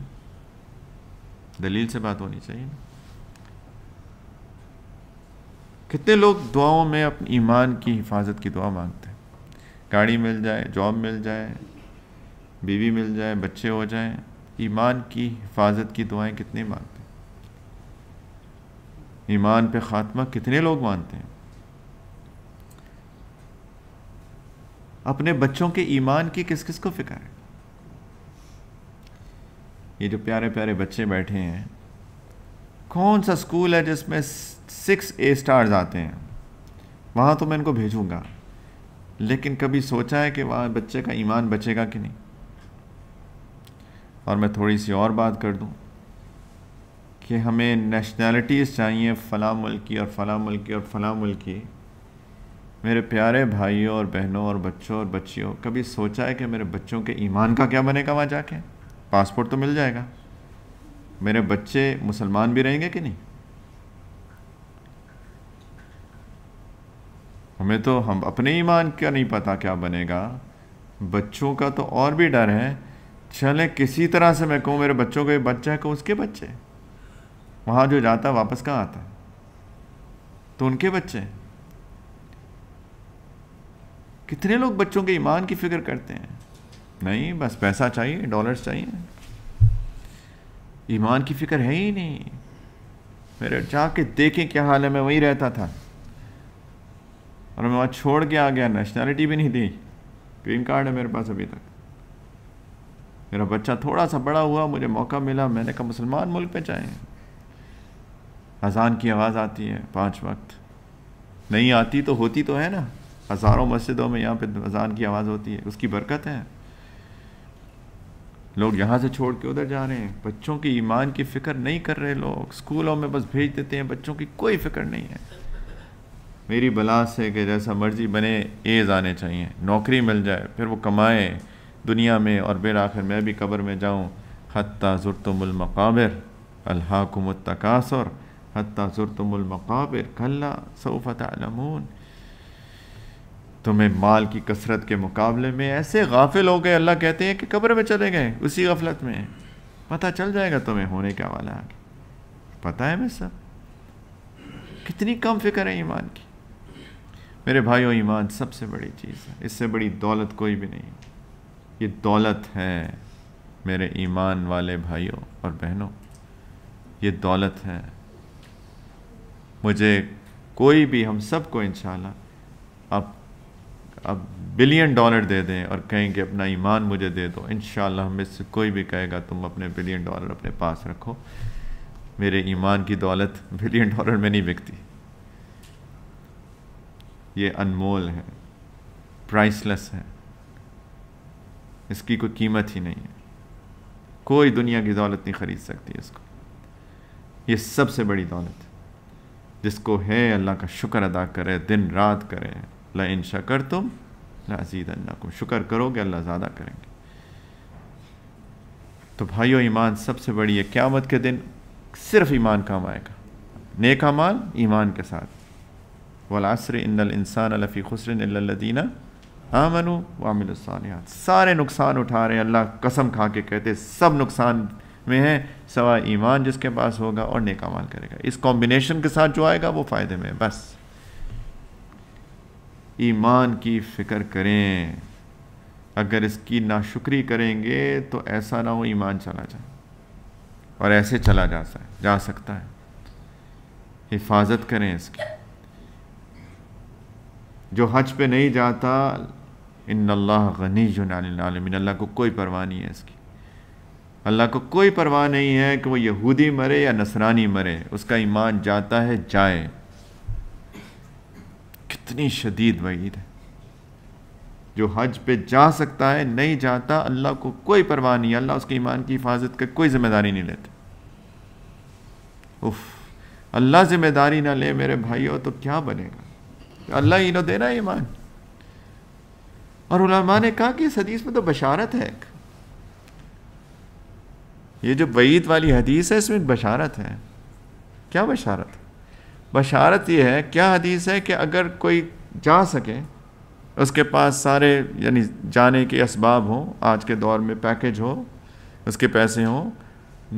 Speaker 1: दलील से बात होनी चाहिए कितने लोग दुआओं में अपने ईमान की हिफाजत की दुआ मांगते हैं गाड़ी मिल जाए जॉब मिल जाए बीवी मिल जाए बच्चे हो जाए ईमान की हिफाजत की दुआएं कितनी मांगते हैं ईमान पे खात्मा कितने लोग मानते हैं अपने बच्चों के ईमान की किस किस को फिक्र है ये जो प्यारे प्यारे बच्चे बैठे हैं कौन सा स्कूल है जिसमें सिक्स ए स्टार्स आते हैं वहाँ तो मैं इनको भेजूँगा लेकिन कभी सोचा है कि वहाँ बच्चे का ईमान बचेगा कि नहीं और मैं थोड़ी सी और बात कर दूँ कि हमें नेशनैलिटीज़ चाहिए मुल्क की और मुल्क की और मुल्क की मेरे प्यारे भाइयों और बहनों और बच्चों और बच्चियों कभी सोचा है कि मेरे बच्चों के ईमान का क्या बनेगा वहाँ जाके पासपोर्ट तो मिल जाएगा मेरे बच्चे मुसलमान भी रहेंगे कि नहीं हमें तो हम अपने ईमान का नहीं पता क्या बनेगा बच्चों का तो और भी डर है चले किसी तरह से मैं कहूँ मेरे बच्चों को ये बच्चा है कहूँ उसके बच्चे वहाँ जो जाता वापस कहाँ आता तो उनके बच्चे कितने लोग बच्चों के ईमान की फिक्र करते हैं नहीं बस पैसा चाहिए डॉलर्स चाहिए ईमान की फिक्र है ही नहीं मेरे जाके देखें क्या हाल है मैं वहीं रहता था और मैं वहाँ छोड़ के आ गया नेशनैलिटी भी नहीं दी ग्रीन कार्ड है मेरे पास अभी तक मेरा बच्चा थोड़ा सा बड़ा हुआ मुझे मौका मिला मैंने कहा मुसलमान मुल्क पे जाए अजान की आवाज़ आती है पाँच वक्त नहीं आती तो होती तो है ना हज़ारों मस्जिदों में यहाँ पे अजान की आवाज़ होती है उसकी बरकत है लोग यहाँ से छोड़ के उधर जा रहे हैं बच्चों की ईमान की फ़िक्र नहीं कर रहे लोग स्कूलों में बस भेज देते हैं बच्चों की कोई फ़िक्र नहीं है मेरी बला से कि जैसा मर्ज़ी बने एज़ आने चाहिए नौकरी मिल जाए फिर वो कमाए दुनिया में और फिर आखिर मैं भी कब्र में जाऊँ हती ज़ुरतमक़ाबिर अल्हाकुमतकासर हती ज़ुरतमक़ाबिर खल्ला सऊफ़त आलमून तुम्हें माल की कसरत के मुकाबले में ऐसे गाफिल हो गए अल्लाह कहते हैं कि कब्र में चले गए उसी गफलत में पता चल जाएगा तुम्हें होने क्या वाला आगे पता है मैं सब कितनी कम फिक्र है ईमान की मेरे भाइयों ईमान सबसे बड़ी चीज़ है इससे बड़ी दौलत कोई भी नहीं ये दौलत है मेरे ईमान वाले भाइयों और बहनों ये दौलत है मुझे कोई भी हम सबको इन अब अब बिलियन डॉलर दे दें और कहें कि अपना ईमान मुझे दे दो इन हमें से कोई भी कहेगा तुम अपने बिलियन डॉलर अपने पास रखो मेरे ईमान की दौलत बिलियन डॉलर में नहीं बिकती ये अनमोल है प्राइसलेस है इसकी कोई कीमत ही नहीं है कोई दुनिया की दौलत नहीं ख़रीद सकती इसको ये सबसे बड़ी दौलत जिसको है अल्लाह का शुक्र अदा करे दिन रात करे ला इन शकर तुम लाजीद अल्लाह शुक्र करोगे अल्लाह ज़्यादा करेंगे तो भाई ईमान सबसे बड़ी है क़्यामत के दिन सिर्फ ईमान काम आएगा नेक अमाल ईमान के साथ वलासर इन्नल इंसान अलफ़ी खुसरदीना आमनु वामिल सारे नुकसान उठा रहे हैं अल्लाह कसम खा के कहते सब नुकसान में है सवा ईमान जिसके पास होगा और नेक अमाल करेगा इस कॉम्बिनेशन के साथ जो आएगा वो फ़ायदे में है बस ईमान की फ़िक्र करें अगर इसकी नाशुक्री करेंगे तो ऐसा ना हो ईमान चला जाए और ऐसे चला जा सकता जा सकता है हिफाजत करें इसकी जो हज पे नहीं जाता इन अल्लाह गनी जुनालमिन अल्लाह को कोई परवाह नहीं है इसकी अल्लाह को कोई परवाह नहीं है कि वो यहूदी मरे या नसरानी मरे उसका ईमान जाता है जाए इतनी शदीद वईद है जो हज पे जा सकता है नहीं जाता अल्लाह को कोई परवाह नहीं अल्लाह उसके ईमान की हिफाजत का कोई ज़िम्मेदारी नहीं लेते उफ अल्लाह ज़िम्मेदारी ना ले मेरे भाइयों तो क्या बनेगा अल्लाह ही ना देना ईमान और उलमा ने कहा कि इस हदीस में तो बशारत है ये जो वईद वाली हदीस है इसमें बशारत है क्या बशारत है बशारत ये है क्या हदीस है कि अगर कोई जा सके उसके पास सारे यानी जाने के इसबाब हों आज के दौर में पैकेज हो उसके पैसे हों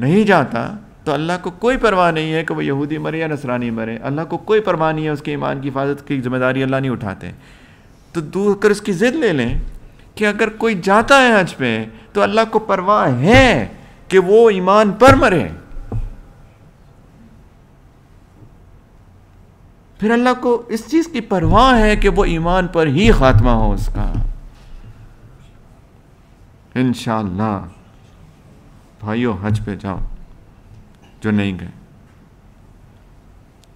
Speaker 1: नहीं जाता तो अल्लाह को कोई परवाह नहीं है कि वह यहूदी मरे या नसरानी मरे अल्लाह को कोई परवाह नहीं है उसके ईमान की हिफाजत की जिम्मेदारी अल्लाह नहीं उठाते तो दूर कर उसकी ज़िद ले लें कि अगर कोई जाता है हज पे तो अल्लाह को परवाह है कि वो ईमान पर मरें फिर अल्लाह को इस चीज़ की परवाह है कि वो ईमान पर ही ख़ात्मा हो उसका इनशाला भाइयों हज पे जाओ जो नहीं गए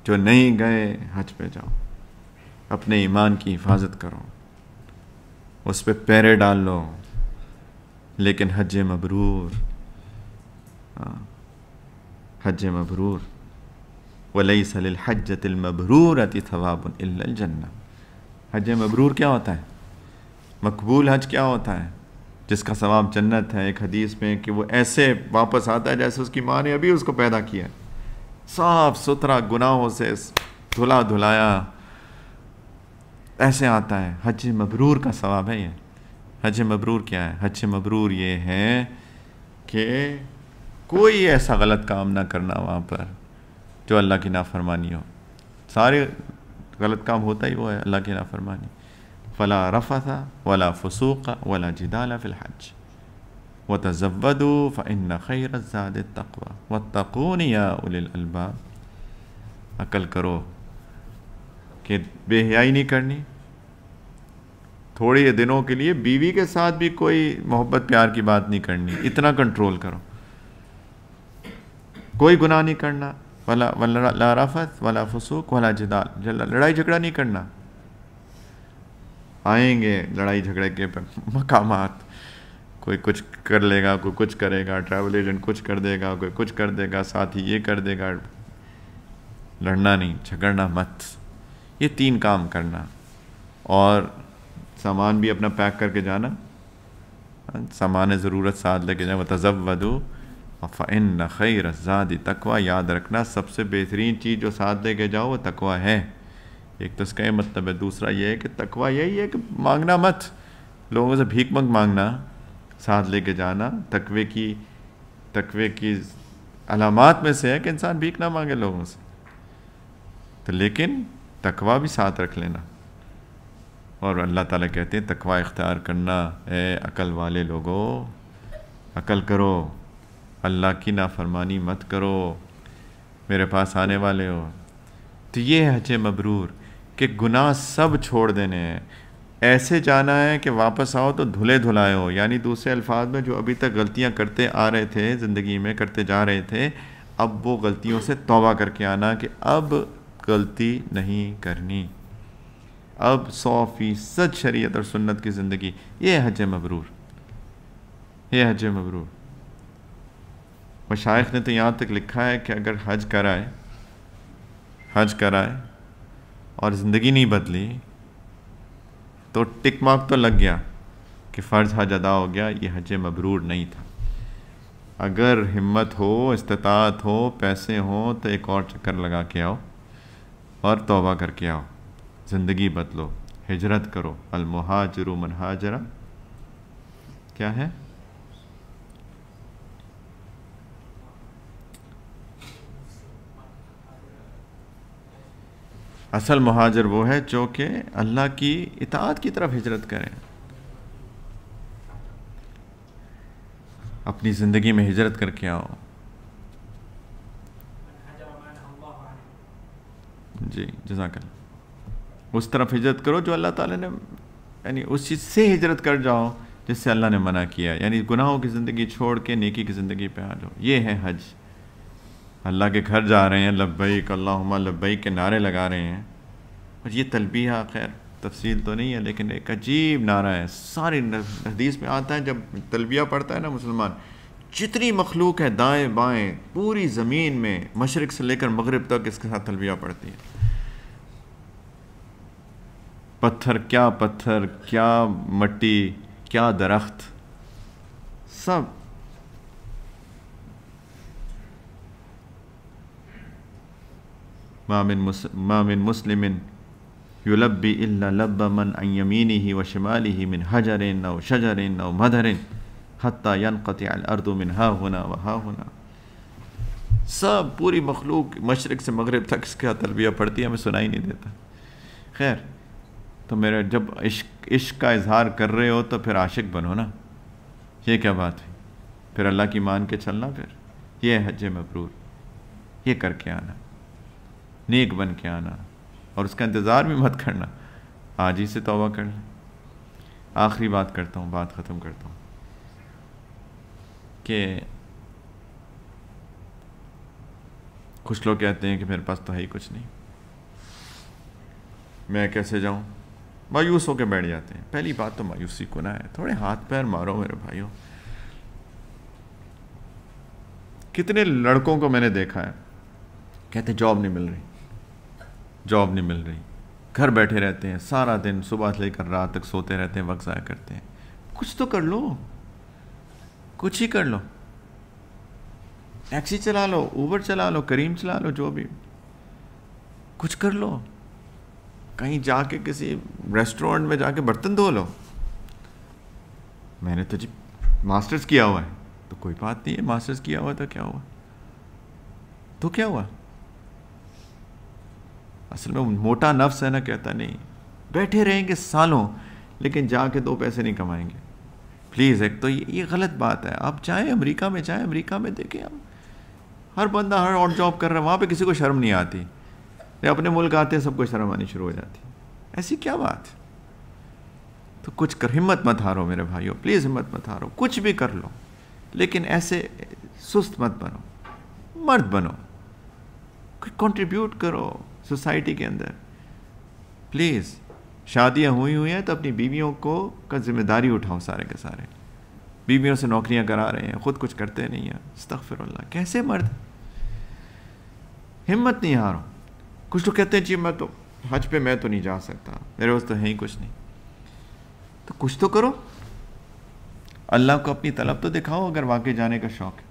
Speaker 1: जो नहीं गए हज पे जाओ अपने ईमान की हिफाजत करो उस पर पैरे डाल लो लेकिन हज मबरूर हाँ, हज मबरूर वलई अति अतिवाबुल्जन्ना हज मबरूर क्या होता है मकबूल हज क्या होता है जिसका सवाब जन्नत है एक हदीस में कि वो ऐसे वापस आता है जैसे उसकी माँ ने अभी उसको पैदा किया साफ सुथरा गुनाहों से धुला धुलाया ऐसे आता है हज मबरूर का सवाब है ये हज मबरूर क्या है हज मबरूर ये है कि कोई ऐसा गलत काम ना करना वहाँ पर जो अल्लाह की नाफरमानी हो सारे गलत काम होता ही वो है अल्लाह की नाफरमानी फ़ला रफ़ा था वला फसूक़ वला जिदाला फ़िलहज व तजवदो फ़िन खैर ज़ाद तकवा व तकून या उलबा अकल करो कि बेहयाई नहीं करनी थोड़े दिनों के लिए बीवी के साथ भी कोई मोहब्बत प्यार की बात नहीं करनी इतना कंट्रोल करो कोई गुनाह नहीं करना वाला वाला ला राफत वाला फसूक वाला जदाल लड़ाई झगड़ा नहीं करना आएंगे लड़ाई झगड़े के मकाम कोई कुछ कर लेगा कोई कुछ करेगा ट्रैवल एजेंट कुछ कर देगा कोई कुछ कर देगा साथ ही ये कर देगा लड़ना नहीं झगड़ना मत ये तीन काम करना और सामान भी अपना पैक करके जाना सामान ज़रूरत साथ लेके जाए वह तजब वधो फ़ैन न खैर ज़ादी तकवा याद रखना सबसे बेहतरीन चीज़ जो साथ दे के जाओ वो तकवा है एक तो इसका मतलब है दूसरा ये है कि तकवा यही है कि मांगना मत लोगों से भीख मंग मांगना साथ लेके जाना तकवे की तकवे की अलामत में से है कि इंसान भीख ना मांगे लोगों से तो लेकिन तकवा भी साथ रख लेना और अल्लाह ताला कहते हैं तकवा इख्तियार करना है अकल वाले लोगों अकल करो अल्लाह की नाफरमानी मत करो मेरे पास आने वाले हो तो ये है हज मबरूर कि गुनाह सब छोड़ देने हैं ऐसे जाना है कि वापस आओ तो धुले धुलाए हो यानी दूसरे अल्फाज में जो अभी तक गलतियां करते आ रहे थे ज़िंदगी में करते जा रहे थे अब वो गलतियों से तोबा करके आना कि अब गलती नहीं करनी अब सौ फीसद शरीत और सुन्नत की ज़िंदगी ये हज मबरूर ये हज मबरूर मशाइख ने तो यहाँ तक लिखा है कि अगर हज कराए हज कराए और ज़िंदगी नहीं बदली तो टिक मार्क तो लग गया कि फ़र्ज़ हज अदा हो गया ये हज मबरूर नहीं था अगर हिम्मत हो इस्तात हो पैसे हो तो एक और चक्कर लगा के आओ और तोबा करके आओ ज़िंदगी बदलो हिजरत करो अलमहाजर मनहाजरा क्या है असल महाजर वो है जो कि अल्लाह की इतात की तरफ हिजरत करें अपनी ज़िंदगी में हिजरत करके आओ जी जजाकल उस तरफ हिजरत करो जो अल्लाह ताला ने यानी उस चीज़ से हिजरत कर जाओ जिससे अल्लाह ने मना किया यानी गुनाहों की ज़िंदगी छोड़ के नेकी की ज़िंदगी पे आ जाओ ये है हज अल्लाह के घर जा रहे हैं लब्बई अल्लाहुम्मा लब्बई के नारे लगा रहे हैं और ये तलबिया खैर तफसील तो नहीं है लेकिन एक अजीब नारा है सारी हदीस में आता है जब तलबिया पढ़ता है ना मुसलमान जितनी मखलूक है दाएँ बाएँ पूरी ज़मीन में मशरक़ से लेकर मगरब तक इसके साथ तलबिया पड़ती है पत्थर क्या पत्थर क्या मट्टी क्या दरख्त सब मामिन मुस, मामिन मुस्लिम युलबी लब्ब मन यमीनी ही व शिमाली ही मिन हजरिन नव शजरिन नव मधरिन हती यनक़त मिन हा होना व हा होना सब पूरी मखलूक मशरक़ से मगरब तक इसका तलबिया पढ़ती है हमें सुनाई नहीं देता खैर तो मेरा जब इश्क इश्क का इजहार कर रहे हो तो फिर आशिक बनो ना ये क्या बात है फिर अल्लाह की मान के चलना फिर ये हज मबरूर ये करके आना नेक बन के आना और उसका इंतज़ार भी मत करना आज ही से तोबा कर लें आखिरी बात करता हूँ बात ख़त्म करता हूँ कि कुछ लोग कहते हैं कि मेरे पास तो है ही कुछ नहीं मैं कैसे जाऊँ मायूस होकर बैठ जाते हैं पहली बात तो मायूसी को ना है थोड़े हाथ पैर मारो मेरे भाइयों कितने लड़कों को मैंने देखा है कहते जॉब नहीं मिल रही जॉब नहीं मिल रही घर बैठे रहते हैं सारा दिन सुबह से लेकर रात तक सोते रहते हैं वक्त ज़ाया करते हैं कुछ तो कर लो कुछ ही कर लो टैक्सी चला लो ऊबर चला लो करीम चला लो जो भी कुछ कर लो कहीं जाके किसी रेस्टोरेंट में जाके बर्तन धो लो मैंने तो जी मास्टर्स किया हुआ है तो कोई बात नहीं है मास्टर्स किया हुआ तो क्या हुआ तो क्या हुआ असल में मोटा नफ्स है ना कहता नहीं बैठे रहेंगे सालों लेकिन जाके दो पैसे नहीं कमाएंगे प्लीज़ एक तो ये ये गलत बात है आप चाहें अमेरिका में चाहें अमेरिका में देखें हम हर बंदा हर और जॉब कर रहा है वहाँ पे किसी को शर्म नहीं आती या अपने मुल्क आते हैं सबको शर्म आनी शुरू हो जाती ऐसी क्या बात तो कुछ कर हिम्मत मत हारो मेरे भाइयों प्लीज़ हिम्मत मत हारो कुछ भी कर लो लेकिन ऐसे सुस्त मत बनो मर्द बनो कुछ कंट्रीब्यूट करो सोसाइटी के अंदर प्लीज़ शादियाँ हुई हुई हैं तो अपनी बीवियों को का जिम्मेदारी उठाओ सारे के सारे बीवियों से नौकरियाँ करा रहे हैं ख़ुद कुछ करते नहीं हैं तखफिर कैसे मर्द हिम्मत नहीं हारो कुछ तो कहते हैं जी मैं तो हज पे मैं तो नहीं जा सकता मेरे पास तो है ही कुछ नहीं तो कुछ तो करो अल्लाह को अपनी तलब तो दिखाओ अगर वाकई जाने का शौक़ है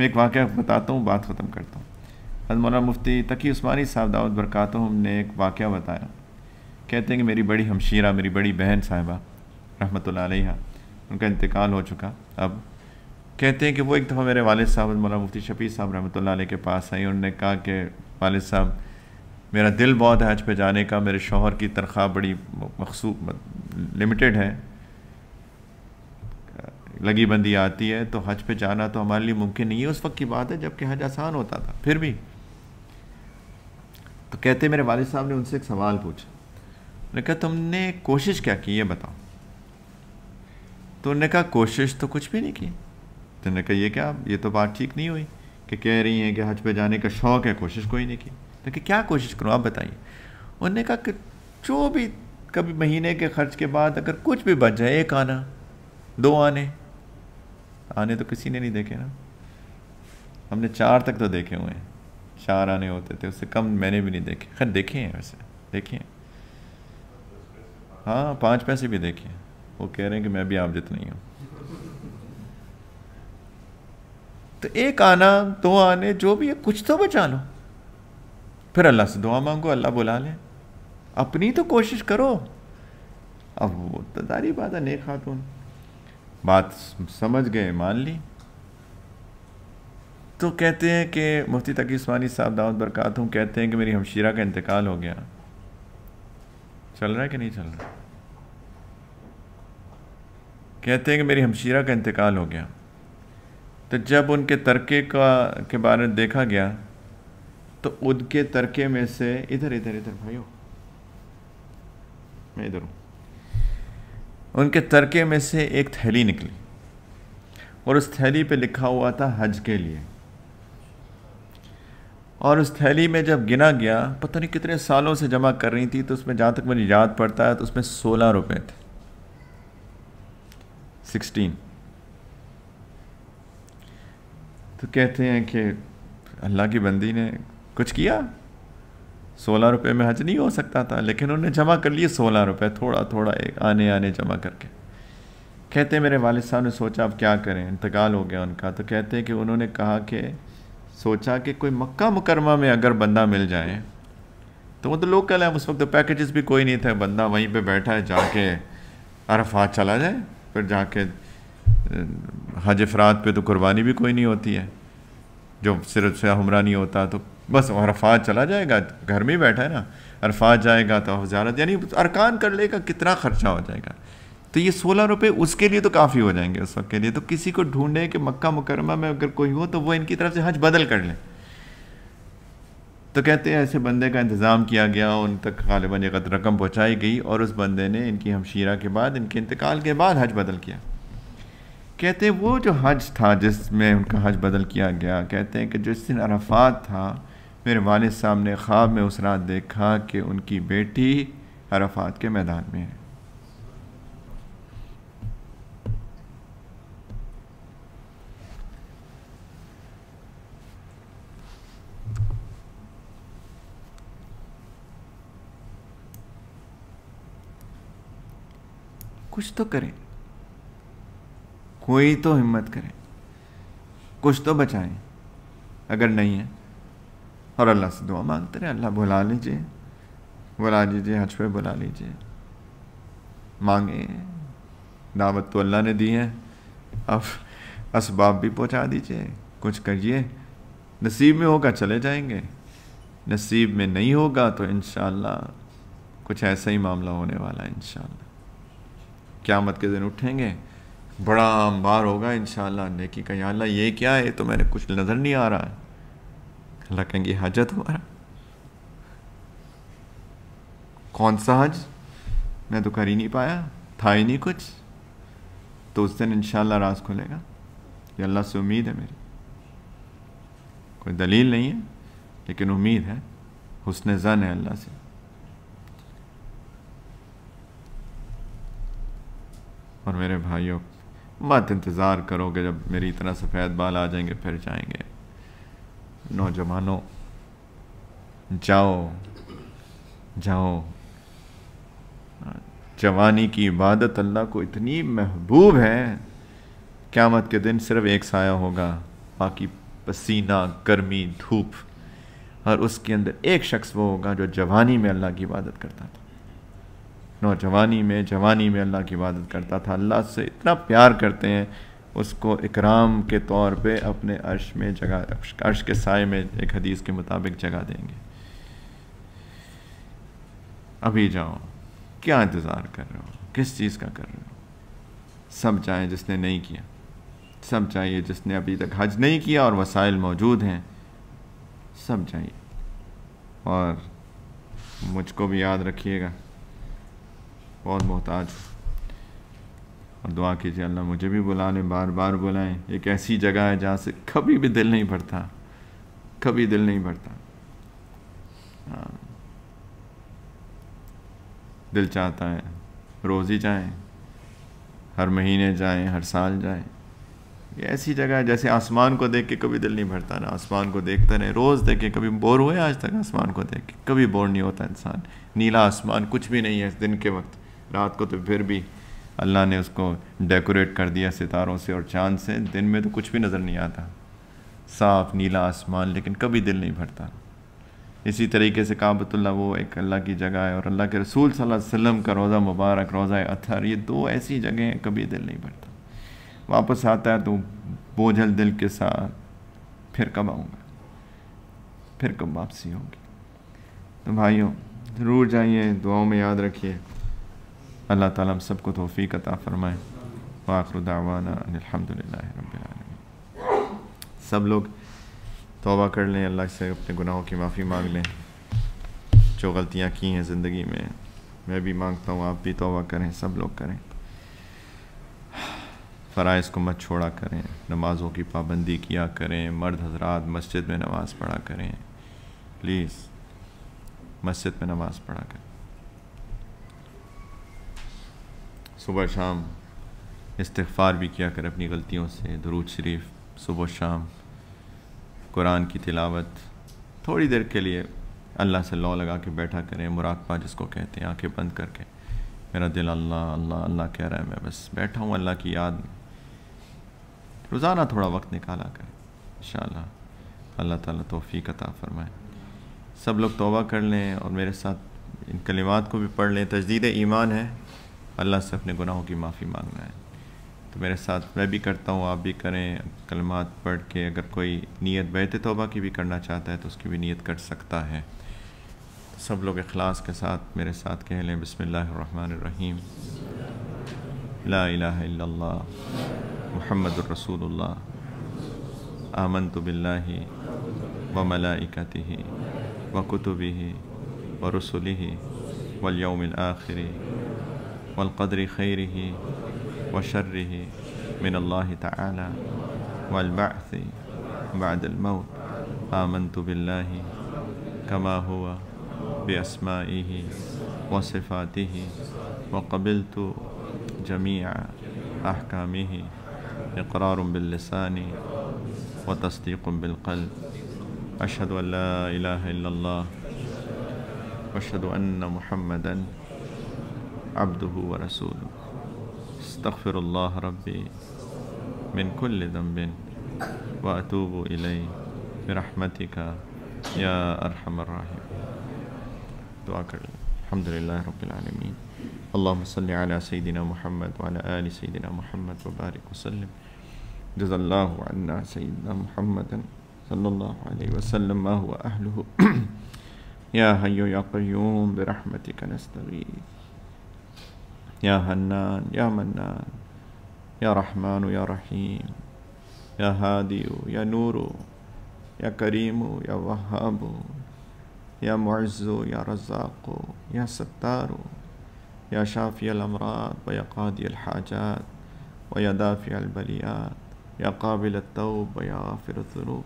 Speaker 1: मैं एक वाक्य बताता हूँ बात ख़त्म करता हूँ हजमौला मुफ्ती तकी उस्मानी साहब दावत बरक़ात ने एक वाक़ बताया कहते हैं कि मेरी बड़ी हमशीरा मेरी बड़ी बहन साहिबा रहमत आलिया उनका इंतकाल हो चुका अब कहते हैं कि वो एक दफ़ा मेरे वालद साहब मौलाना मुफ्ती शफी साहब रहमत लाई के पास आई उन्होंने कहा कि वालद साहब मेरा दिल बहुत है हज पे जाने का मेरे शोहर की तनख्वाह बड़ी मखसू लिमिटेड है लगी बंदी आती है तो हज पे जाना तो हमारे लिए मुमकिन नहीं है उस वक्त की बात है जबकि हज आसान होता था फिर भी तो कहते मेरे वालद साहब ने उनसे एक सवाल पूछा उन्होंने कहा तुमने कोशिश क्या की ये बताओ तो उन्होंने कहा कोशिश तो कुछ भी नहीं की तो उन्होंने कहा ये क्या ये तो बात ठीक नहीं हुई कि कह रही हैं कि हज पे जाने का शौक़ है कोशिश कोई नहीं की तो कि क्या कोशिश करूँ आप बताइए उन्होंने कहा कि जो भी कभी महीने के खर्च के बाद अगर कुछ भी बच जाए एक आना दो आने आने तो किसी ने नहीं देखे ना हमने चार तक तो देखे हुए हैं आने होते थे उससे कम मैंने भी नहीं देखे खैर देखे हैं वैसे देखे हैं हाँ पाँच पैसे भी देखे हैं वो कह रहे हैं कि मैं भी आप जितनी हूँ तो एक आना दो आने जो भी है कुछ तो बचा लो फिर अल्लाह से दुआ मांगो अल्लाह बुला ले अपनी तो कोशिश करो अब वो तो दारी बात है नेक खातून बात समझ गए मान ली तो कहते हैं कि मुफ्ती तकी उस्मानी साहब दावत बरकात कहते हैं कि मेरी हमशीरा का इंतकाल हो गया चल रहा है कि नहीं चल रहा कहते हैं कि मेरी हमशीरा का इंतकाल हो गया तो जब उनके तरके का के बारे में देखा गया तो उनके तरके में से इधर इधर इधर भाइयों मैं इधर हूँ उनके तरके में से एक थैली निकली और उस थैली पे लिखा हुआ था हज के लिए और उस थैली में जब गिना गया पता नहीं कितने सालों से जमा कर रही थी तो उसमें जहाँ तक मुझे याद पड़ता है तो उसमें सोलह रुपये थे सिक्सटीन तो कहते हैं कि अल्लाह की बंदी ने कुछ किया सोलह रुपये में हज नहीं हो सकता था लेकिन उन्होंने जमा कर लिए सोलह रुपये थोड़ा थोड़ा एक आने आने जमा करके कहते मेरे वालद साहब ने सोचा अब क्या करें इंतकाल हो गया उनका तो कहते हैं कि उन्होंने कहा कि सोचा कि कोई मक्का मुकरमा में अगर बंदा मिल जाए तो वो तो लोकल है उस वक्त तो पैकेजेस भी कोई नहीं थे बंदा वहीं पे बैठा है जाके अरफात चला जाए फिर जाके हज अफराद पे तो कुर्बानी भी कोई नहीं होती है जो सिर्फ से हमरा नहीं होता तो बस अरफात चला जाएगा घर में ही बैठा है ना अरफात जाएगा तो हजारत यानी अरकान कर लेगा कितना ख़र्चा हो जाएगा तो ये सोलह रुपये उसके लिए तो काफ़ी हो जाएंगे उस वक्त के लिए तो किसी को ढूंढे कि मक्का मुकरमा में अगर कोई हो तो वो इनकी तरफ से हज बदल कर लें तो कहते हैं ऐसे बंदे का इंतज़ाम किया गया उन तक गालिबा ये रकम पहुँचाई गई और उस बंदे ने इनकी हमशीरा के बाद इनके इंतकाल के बाद हज बदल किया कहते हैं वो जो हज था जिसमें उनका हज बदल किया गया कहते हैं कि जिस दिन अरफात था मेरे वालद साहब ने ख्वाब में उस रात देखा कि उनकी बेटी अरफात के मैदान में है कुछ तो करें कोई तो हिम्मत करें कुछ तो बचाएं अगर नहीं है और अल्लाह से दुआ मांगते रहे अल्लाह बुला लीजिए बुला लीजिए हज पे बुला लीजिए मांगे दावत तो अल्लाह ने दी है अब इसबाब भी पहुंचा दीजिए कुछ करिए नसीब में होगा चले जाएंगे नसीब में नहीं होगा तो इन कुछ ऐसा ही मामला होने वाला है इन क़्यामत के दिन उठेंगे बड़ा अंबार होगा इन नेकी का या ये क्या है तो मेरे कुछ नज़र नहीं आ रहा है अल्लाह कहेंगे हजत हमारा कौन सा हज मैं तो कर ही नहीं पाया था ही नहीं कुछ तो उस दिन इनशा राज खुलेगा ये अल्लाह से उम्मीद है मेरी कोई दलील नहीं है लेकिन उम्मीद है हुसन जन है अल्लाह से और मेरे भाइयों मत इंतज़ार करोगे जब मेरी इतना सफ़ेद बाल आ जाएंगे फिर जाएंगे नौजवानों जाओ जाओ जवानी की इबादत अल्लाह को इतनी महबूब है क़्यामत के दिन सिर्फ एक साया होगा बाकी पसीना गर्मी धूप और उसके अंदर एक शख्स वो होगा जो जवानी में अल्लाह की इबादत करता था नौजवानी में जवानी में अल्लाह की इबादत करता था अल्लाह से इतना प्यार करते हैं उसको इकराम के तौर पे अपने अर्श में जगह अर्श के साय में एक हदीस के मुताबिक जगह देंगे अभी जाओ क्या इंतज़ार कर रहे हो किस चीज़ का कर रहे हो सब जाए जिसने नहीं किया सब चाहिए जिसने अभी तक हज नहीं किया और वसाइल मौजूद हैं सब चाहिए और मुझको भी याद रखिएगा बहुत मोहताज और दुआ कीजिए अल्लाह मुझे भी बुला लें बार बार बुलाएं एक ऐसी जगह है जहाँ से कभी भी दिल नहीं भरता कभी दिल नहीं भरता हाँ। दिल चाहता है रोज़ ही जाएँ हर महीने जाएँ हर साल जाएँ ये ऐसी जगह है जैसे आसमान को देख के कभी दिल नहीं भरता ना आसमान को देखते रहे रोज़ देखे कभी बोर हुए आज तक आसमान को देख के कभी बोर नहीं होता इंसान नीला आसमान कुछ भी नहीं है दिन के वक्त रात को तो फिर भी अल्लाह ने उसको डेकोरेट कर दिया सितारों से और चांद से दिन में तो कुछ भी नज़र नहीं आता साफ़ नीला आसमान लेकिन कभी दिल नहीं भरता इसी तरीके से काबतुल्ला वो एक अल्लाह की जगह है और अल्लाह के रसूल सल्लल्लाहु अलैहि वसल्लम का रोज़ा मुबारक रोज़ा अतर ये दो ऐसी जगह हैं कभी दिल नहीं भरता वापस आता है तो बोझल दिल के साथ फिर कब आऊँगा फिर कब वापसी होगी तो भाइयों ज़रूर जाइए दुआओं में याद रखिए अल्लाह ताला हम सबको तोफ़ी अता फ़रमाए आखिर दावाना अलहमदिल्ला सब लोग तोबा कर लें अल्लाह से अपने गुनाहों की माफ़ी मांग लें जो गलतियाँ की हैं ज़िंदगी में मैं भी मांगता हूँ आप भी तोबा करें सब लोग करें फ़राइज को मत छोड़ा करें नमाज़ों की पाबंदी किया करें मर्द हजरात मस्जिद में नमाज़ पढ़ा करें प्लीज़ मस्जिद में नमाज़ पढ़ा करें सुबह शाम इस्तफ़ार भी किया कर अपनी गलतियों से दरूद शरीफ सुबह शाम कुरान की तिलावत थोड़ी देर के लिए अल्लाह से लौ लगा के बैठा करें मुराकबा जिसको कहते हैं आंखें बंद करके मेरा दिल अल्लाह अल्लाह अल्लाह कह रहा है मैं बस बैठा हूँ अल्लाह की याद में रोज़ाना थोड़ा वक्त निकाला करें इन अल्लाह ताली तोफ़ी अता फरमाए सब लोग तोबा कर लें और मेरे साथ इन कलिमात को भी पढ़ लें तजदीद ईमान है अल्लाह से अपने गुनाहों की माफ़ी मांगना है तो मेरे साथ मैं भी करता हूँ आप भी करें कलमात पढ़ के अगर कोई नीयत बैत तोबा की भी करना चाहता है तो उसकी भी नीयत कर सकता है सब लोग अखलास के साथ मेरे साथ कह लें बसमीम ला मोहम्मद रसूल आमन तो बिल्ला व ही व कुतुबी व रसुली वलयमिल आखिरी والقدر خيره وشره من الله تعالى والبعث بعد الموت آمنت بالله كما هو بأسمائه وصفاته وقبلت جميع أحكامه إقرار باللسان وتصديق بالقلب أشهد أن لا إله إلا الله وأشهد أن محمدا عبده ورسوله استغفر الله ربي من كل ذنب وأتوب إليه برحمتك يا أرحم الراحمين دعاء الحمد لله رب العالمين اللهم صل على سيدنا محمد وعلى آل سيدنا محمد وبارك وسلم جزا الله عنا سيدنا محمد صلى الله عليه وسلم ما هو أهله يا حي يا قيوم برحمتك نستغيث يا هنان يا منان يا رحمن يا رحيم يا هادي يا نور يا كريم يا وهاب يا معز يا رزاق يا ستار يا شافي الأمراض ويا قاضي الحاجات ويا دافع البليات يا قابل التوب ويا غافر الذنوب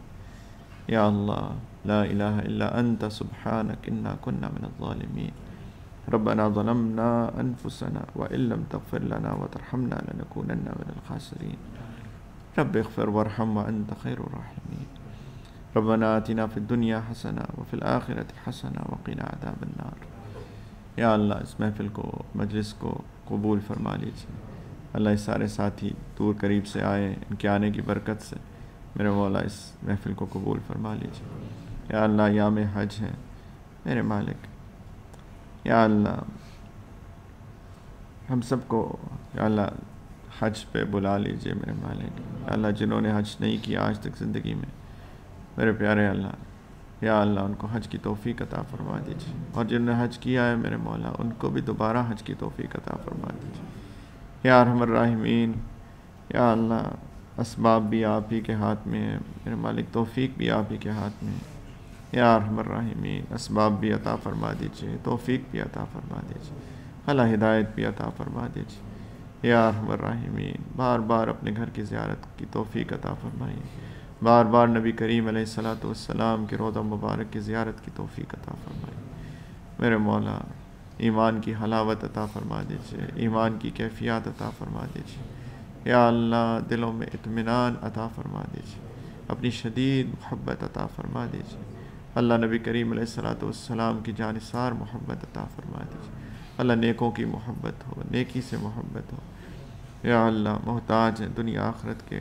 Speaker 1: يا الله لا إله إلا أنت سبحانك إنا كنا من الظالمين ربنا ظلمنا أنفسنا وإن لم تغفر لنا وترحمنا لنكونن من الخاسرين رب اغفر وارحم وأنت خير الراحمين ربنا آتنا في الدنيا حسنة وفي الآخرة حسنة وقنا عذاب النار يا الله اس محفل کو مجلس کو قبول فرما फरमा اللہ اس سارے ساتھی دور قریب سے آئے ان کے آنے کی برکت سے میرے مولا اس محفل کو قبول فرما लीजिए یا اللہ یام حج ہے میرے مالک या अल्लाह हम सबको या अल्लाह हज पे बुला लीजिए मेरे मालिक अल्लाह जिन्होंने हज नहीं किया आज तक ज़िंदगी में मेरे प्यारे अल्लाह या अल्लाह उनको हज की तोफ़ी कता फरमा दीजिए और जिन्होंने हज किया है मेरे मौला उनको भी दोबारा हज की तोफ़ी कता फरमा दीजिए या रहमीन या अल्लाह इसबाब भी आप ही के हाथ में है मेरे मालिक तोफ़ी भी आप ही के हाथ में है यारहमर्राहिमीन इसबाब भी अता फरमा दीजिए तोफ़ी भी अता फरमा दीजिए अला हिदायत भी अता फरमा दीजिए यारहमर्राहिमीन बार बार अपने घर की ज्यारत की तोफ़ी अता फरमाइए बार बार नबी करीम सलाम के रोदा मुबारक की ज्यारत की तोफ़ी अता फरमाइए मेरे मौला ईमान की हलावत अता फरमा दीजिए ईमान की कैफियात अता फरमा दीजिए या अल्लाह दिलों में इतमान अता फरमा दीजिए अपनी शदीद मोहब्बत अता फरमा दीजिए अल्लाह नबी करीम सलाम की जानसार मोहब्बत अता फरमा दीजिए अल्लाह नेकों की मोहब्बत हो नेकी से मोहब्बत हो या अल्लाह मोहताज है दुनिया आखरत के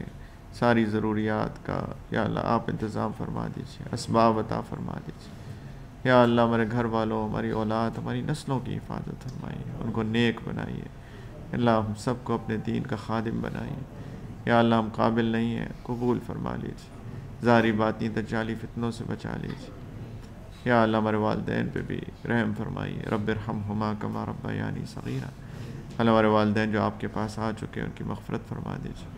Speaker 1: सारी ज़रूरियात का या अल्लाह आप इंतज़ाम फरमा दीजिए इसबाब अता फरमा दीजिए या अल्लाह हमारे घर वालों हमारी औलाद हमारी नस्लों की हिफाजत फरमाइए उनको नेक बनाइए अल्लाह हम सबको अपने दीन का खादिम बनाइए या अल्लाह हम काबिल नहीं हैं कबूल फरमा लीजिए जारी बातें तजाली फितनों से बचा लीजिए या अल्लाह हमारे वालदेन पे भी रहम फरमाइए रब हम हमा कमा रबा यानी सगीर अल्लाह हमारे वालदे जो आपके पास आ चुके हैं उनकी मफ़रत फरमा दीजिए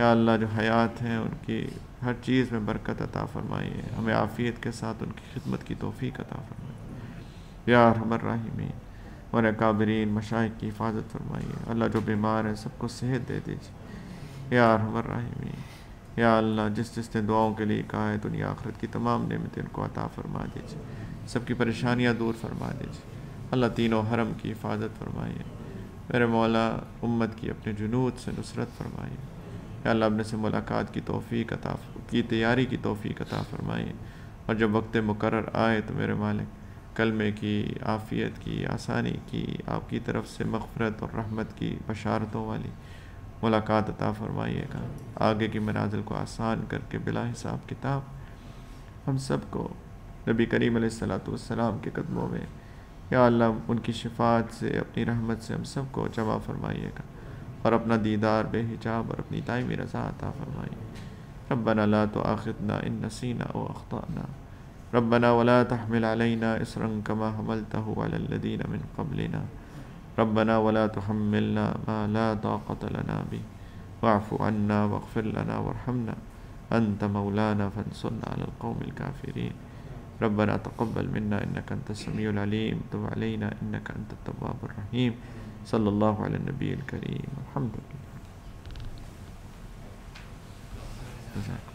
Speaker 1: या अल्लाह जो हयात हैं उनकी हर चीज़ में बरकत अता फरमाइए हमें आफ़ियत के साथ उनकी खिदमत की तोफ़ी अता फरमाइए या हमर रहीमी और काबरीन मशाइ की हिफाजत फरमाइए अल्लाह जो बीमार है सबको सेहत दे दीजिए या हमर रहीमी या अल्लाह जिस जिसने दुआओं के लिए कहा है दुनिया आखरत की तमाम नमतें उनको अता फरमा दीजिए सबकी परेशानियाँ दूर फरमा दीजिए अल्लाह तीनों हरम की हिफाजत फरमाइए मेरे मौला उम्मत की अपने जुनूद से नुसरत फरमाइए या अल्लाह अपने से मुलाकात की तोफ़ी अता की तैयारी की तोफ़ी अता फरमाइए और जब वक्त मुकर आए तो मेरे मालिक कलमे की आफ़ियत की आसानी की आपकी तरफ से मफ़रत और रहमत की बशारतों वाली मुलाकात अता फरमाइएगा आगे की मनाजिल को आसान करके बिला हिसाब किताब हम सब को नबी करीम सलाम के कदमों में या अल्लाह उनकी शिफात से अपनी रहमत से हम सब को जमा फरमाइएगा और अपना दीदार बेहिजाब और अपनी तयमी रज़ा अता फरमाइए रबना ला तो आखिरना इन नसीना अख्ताना रबना वला तहमिल इस रंग कमा हमलता हुआ लदीना कबलना ربنا ولا تحملنا ما لا طاقة لنا به واعف عنا واغفر لنا وارحمنا أنت مولانا فانصرنا على القوم الكافرين ربنا تقبل منا إنك أنت السميع العليم تب علينا إنك أنت التواب الرحيم صلى الله على النبي الكريم الحمد لله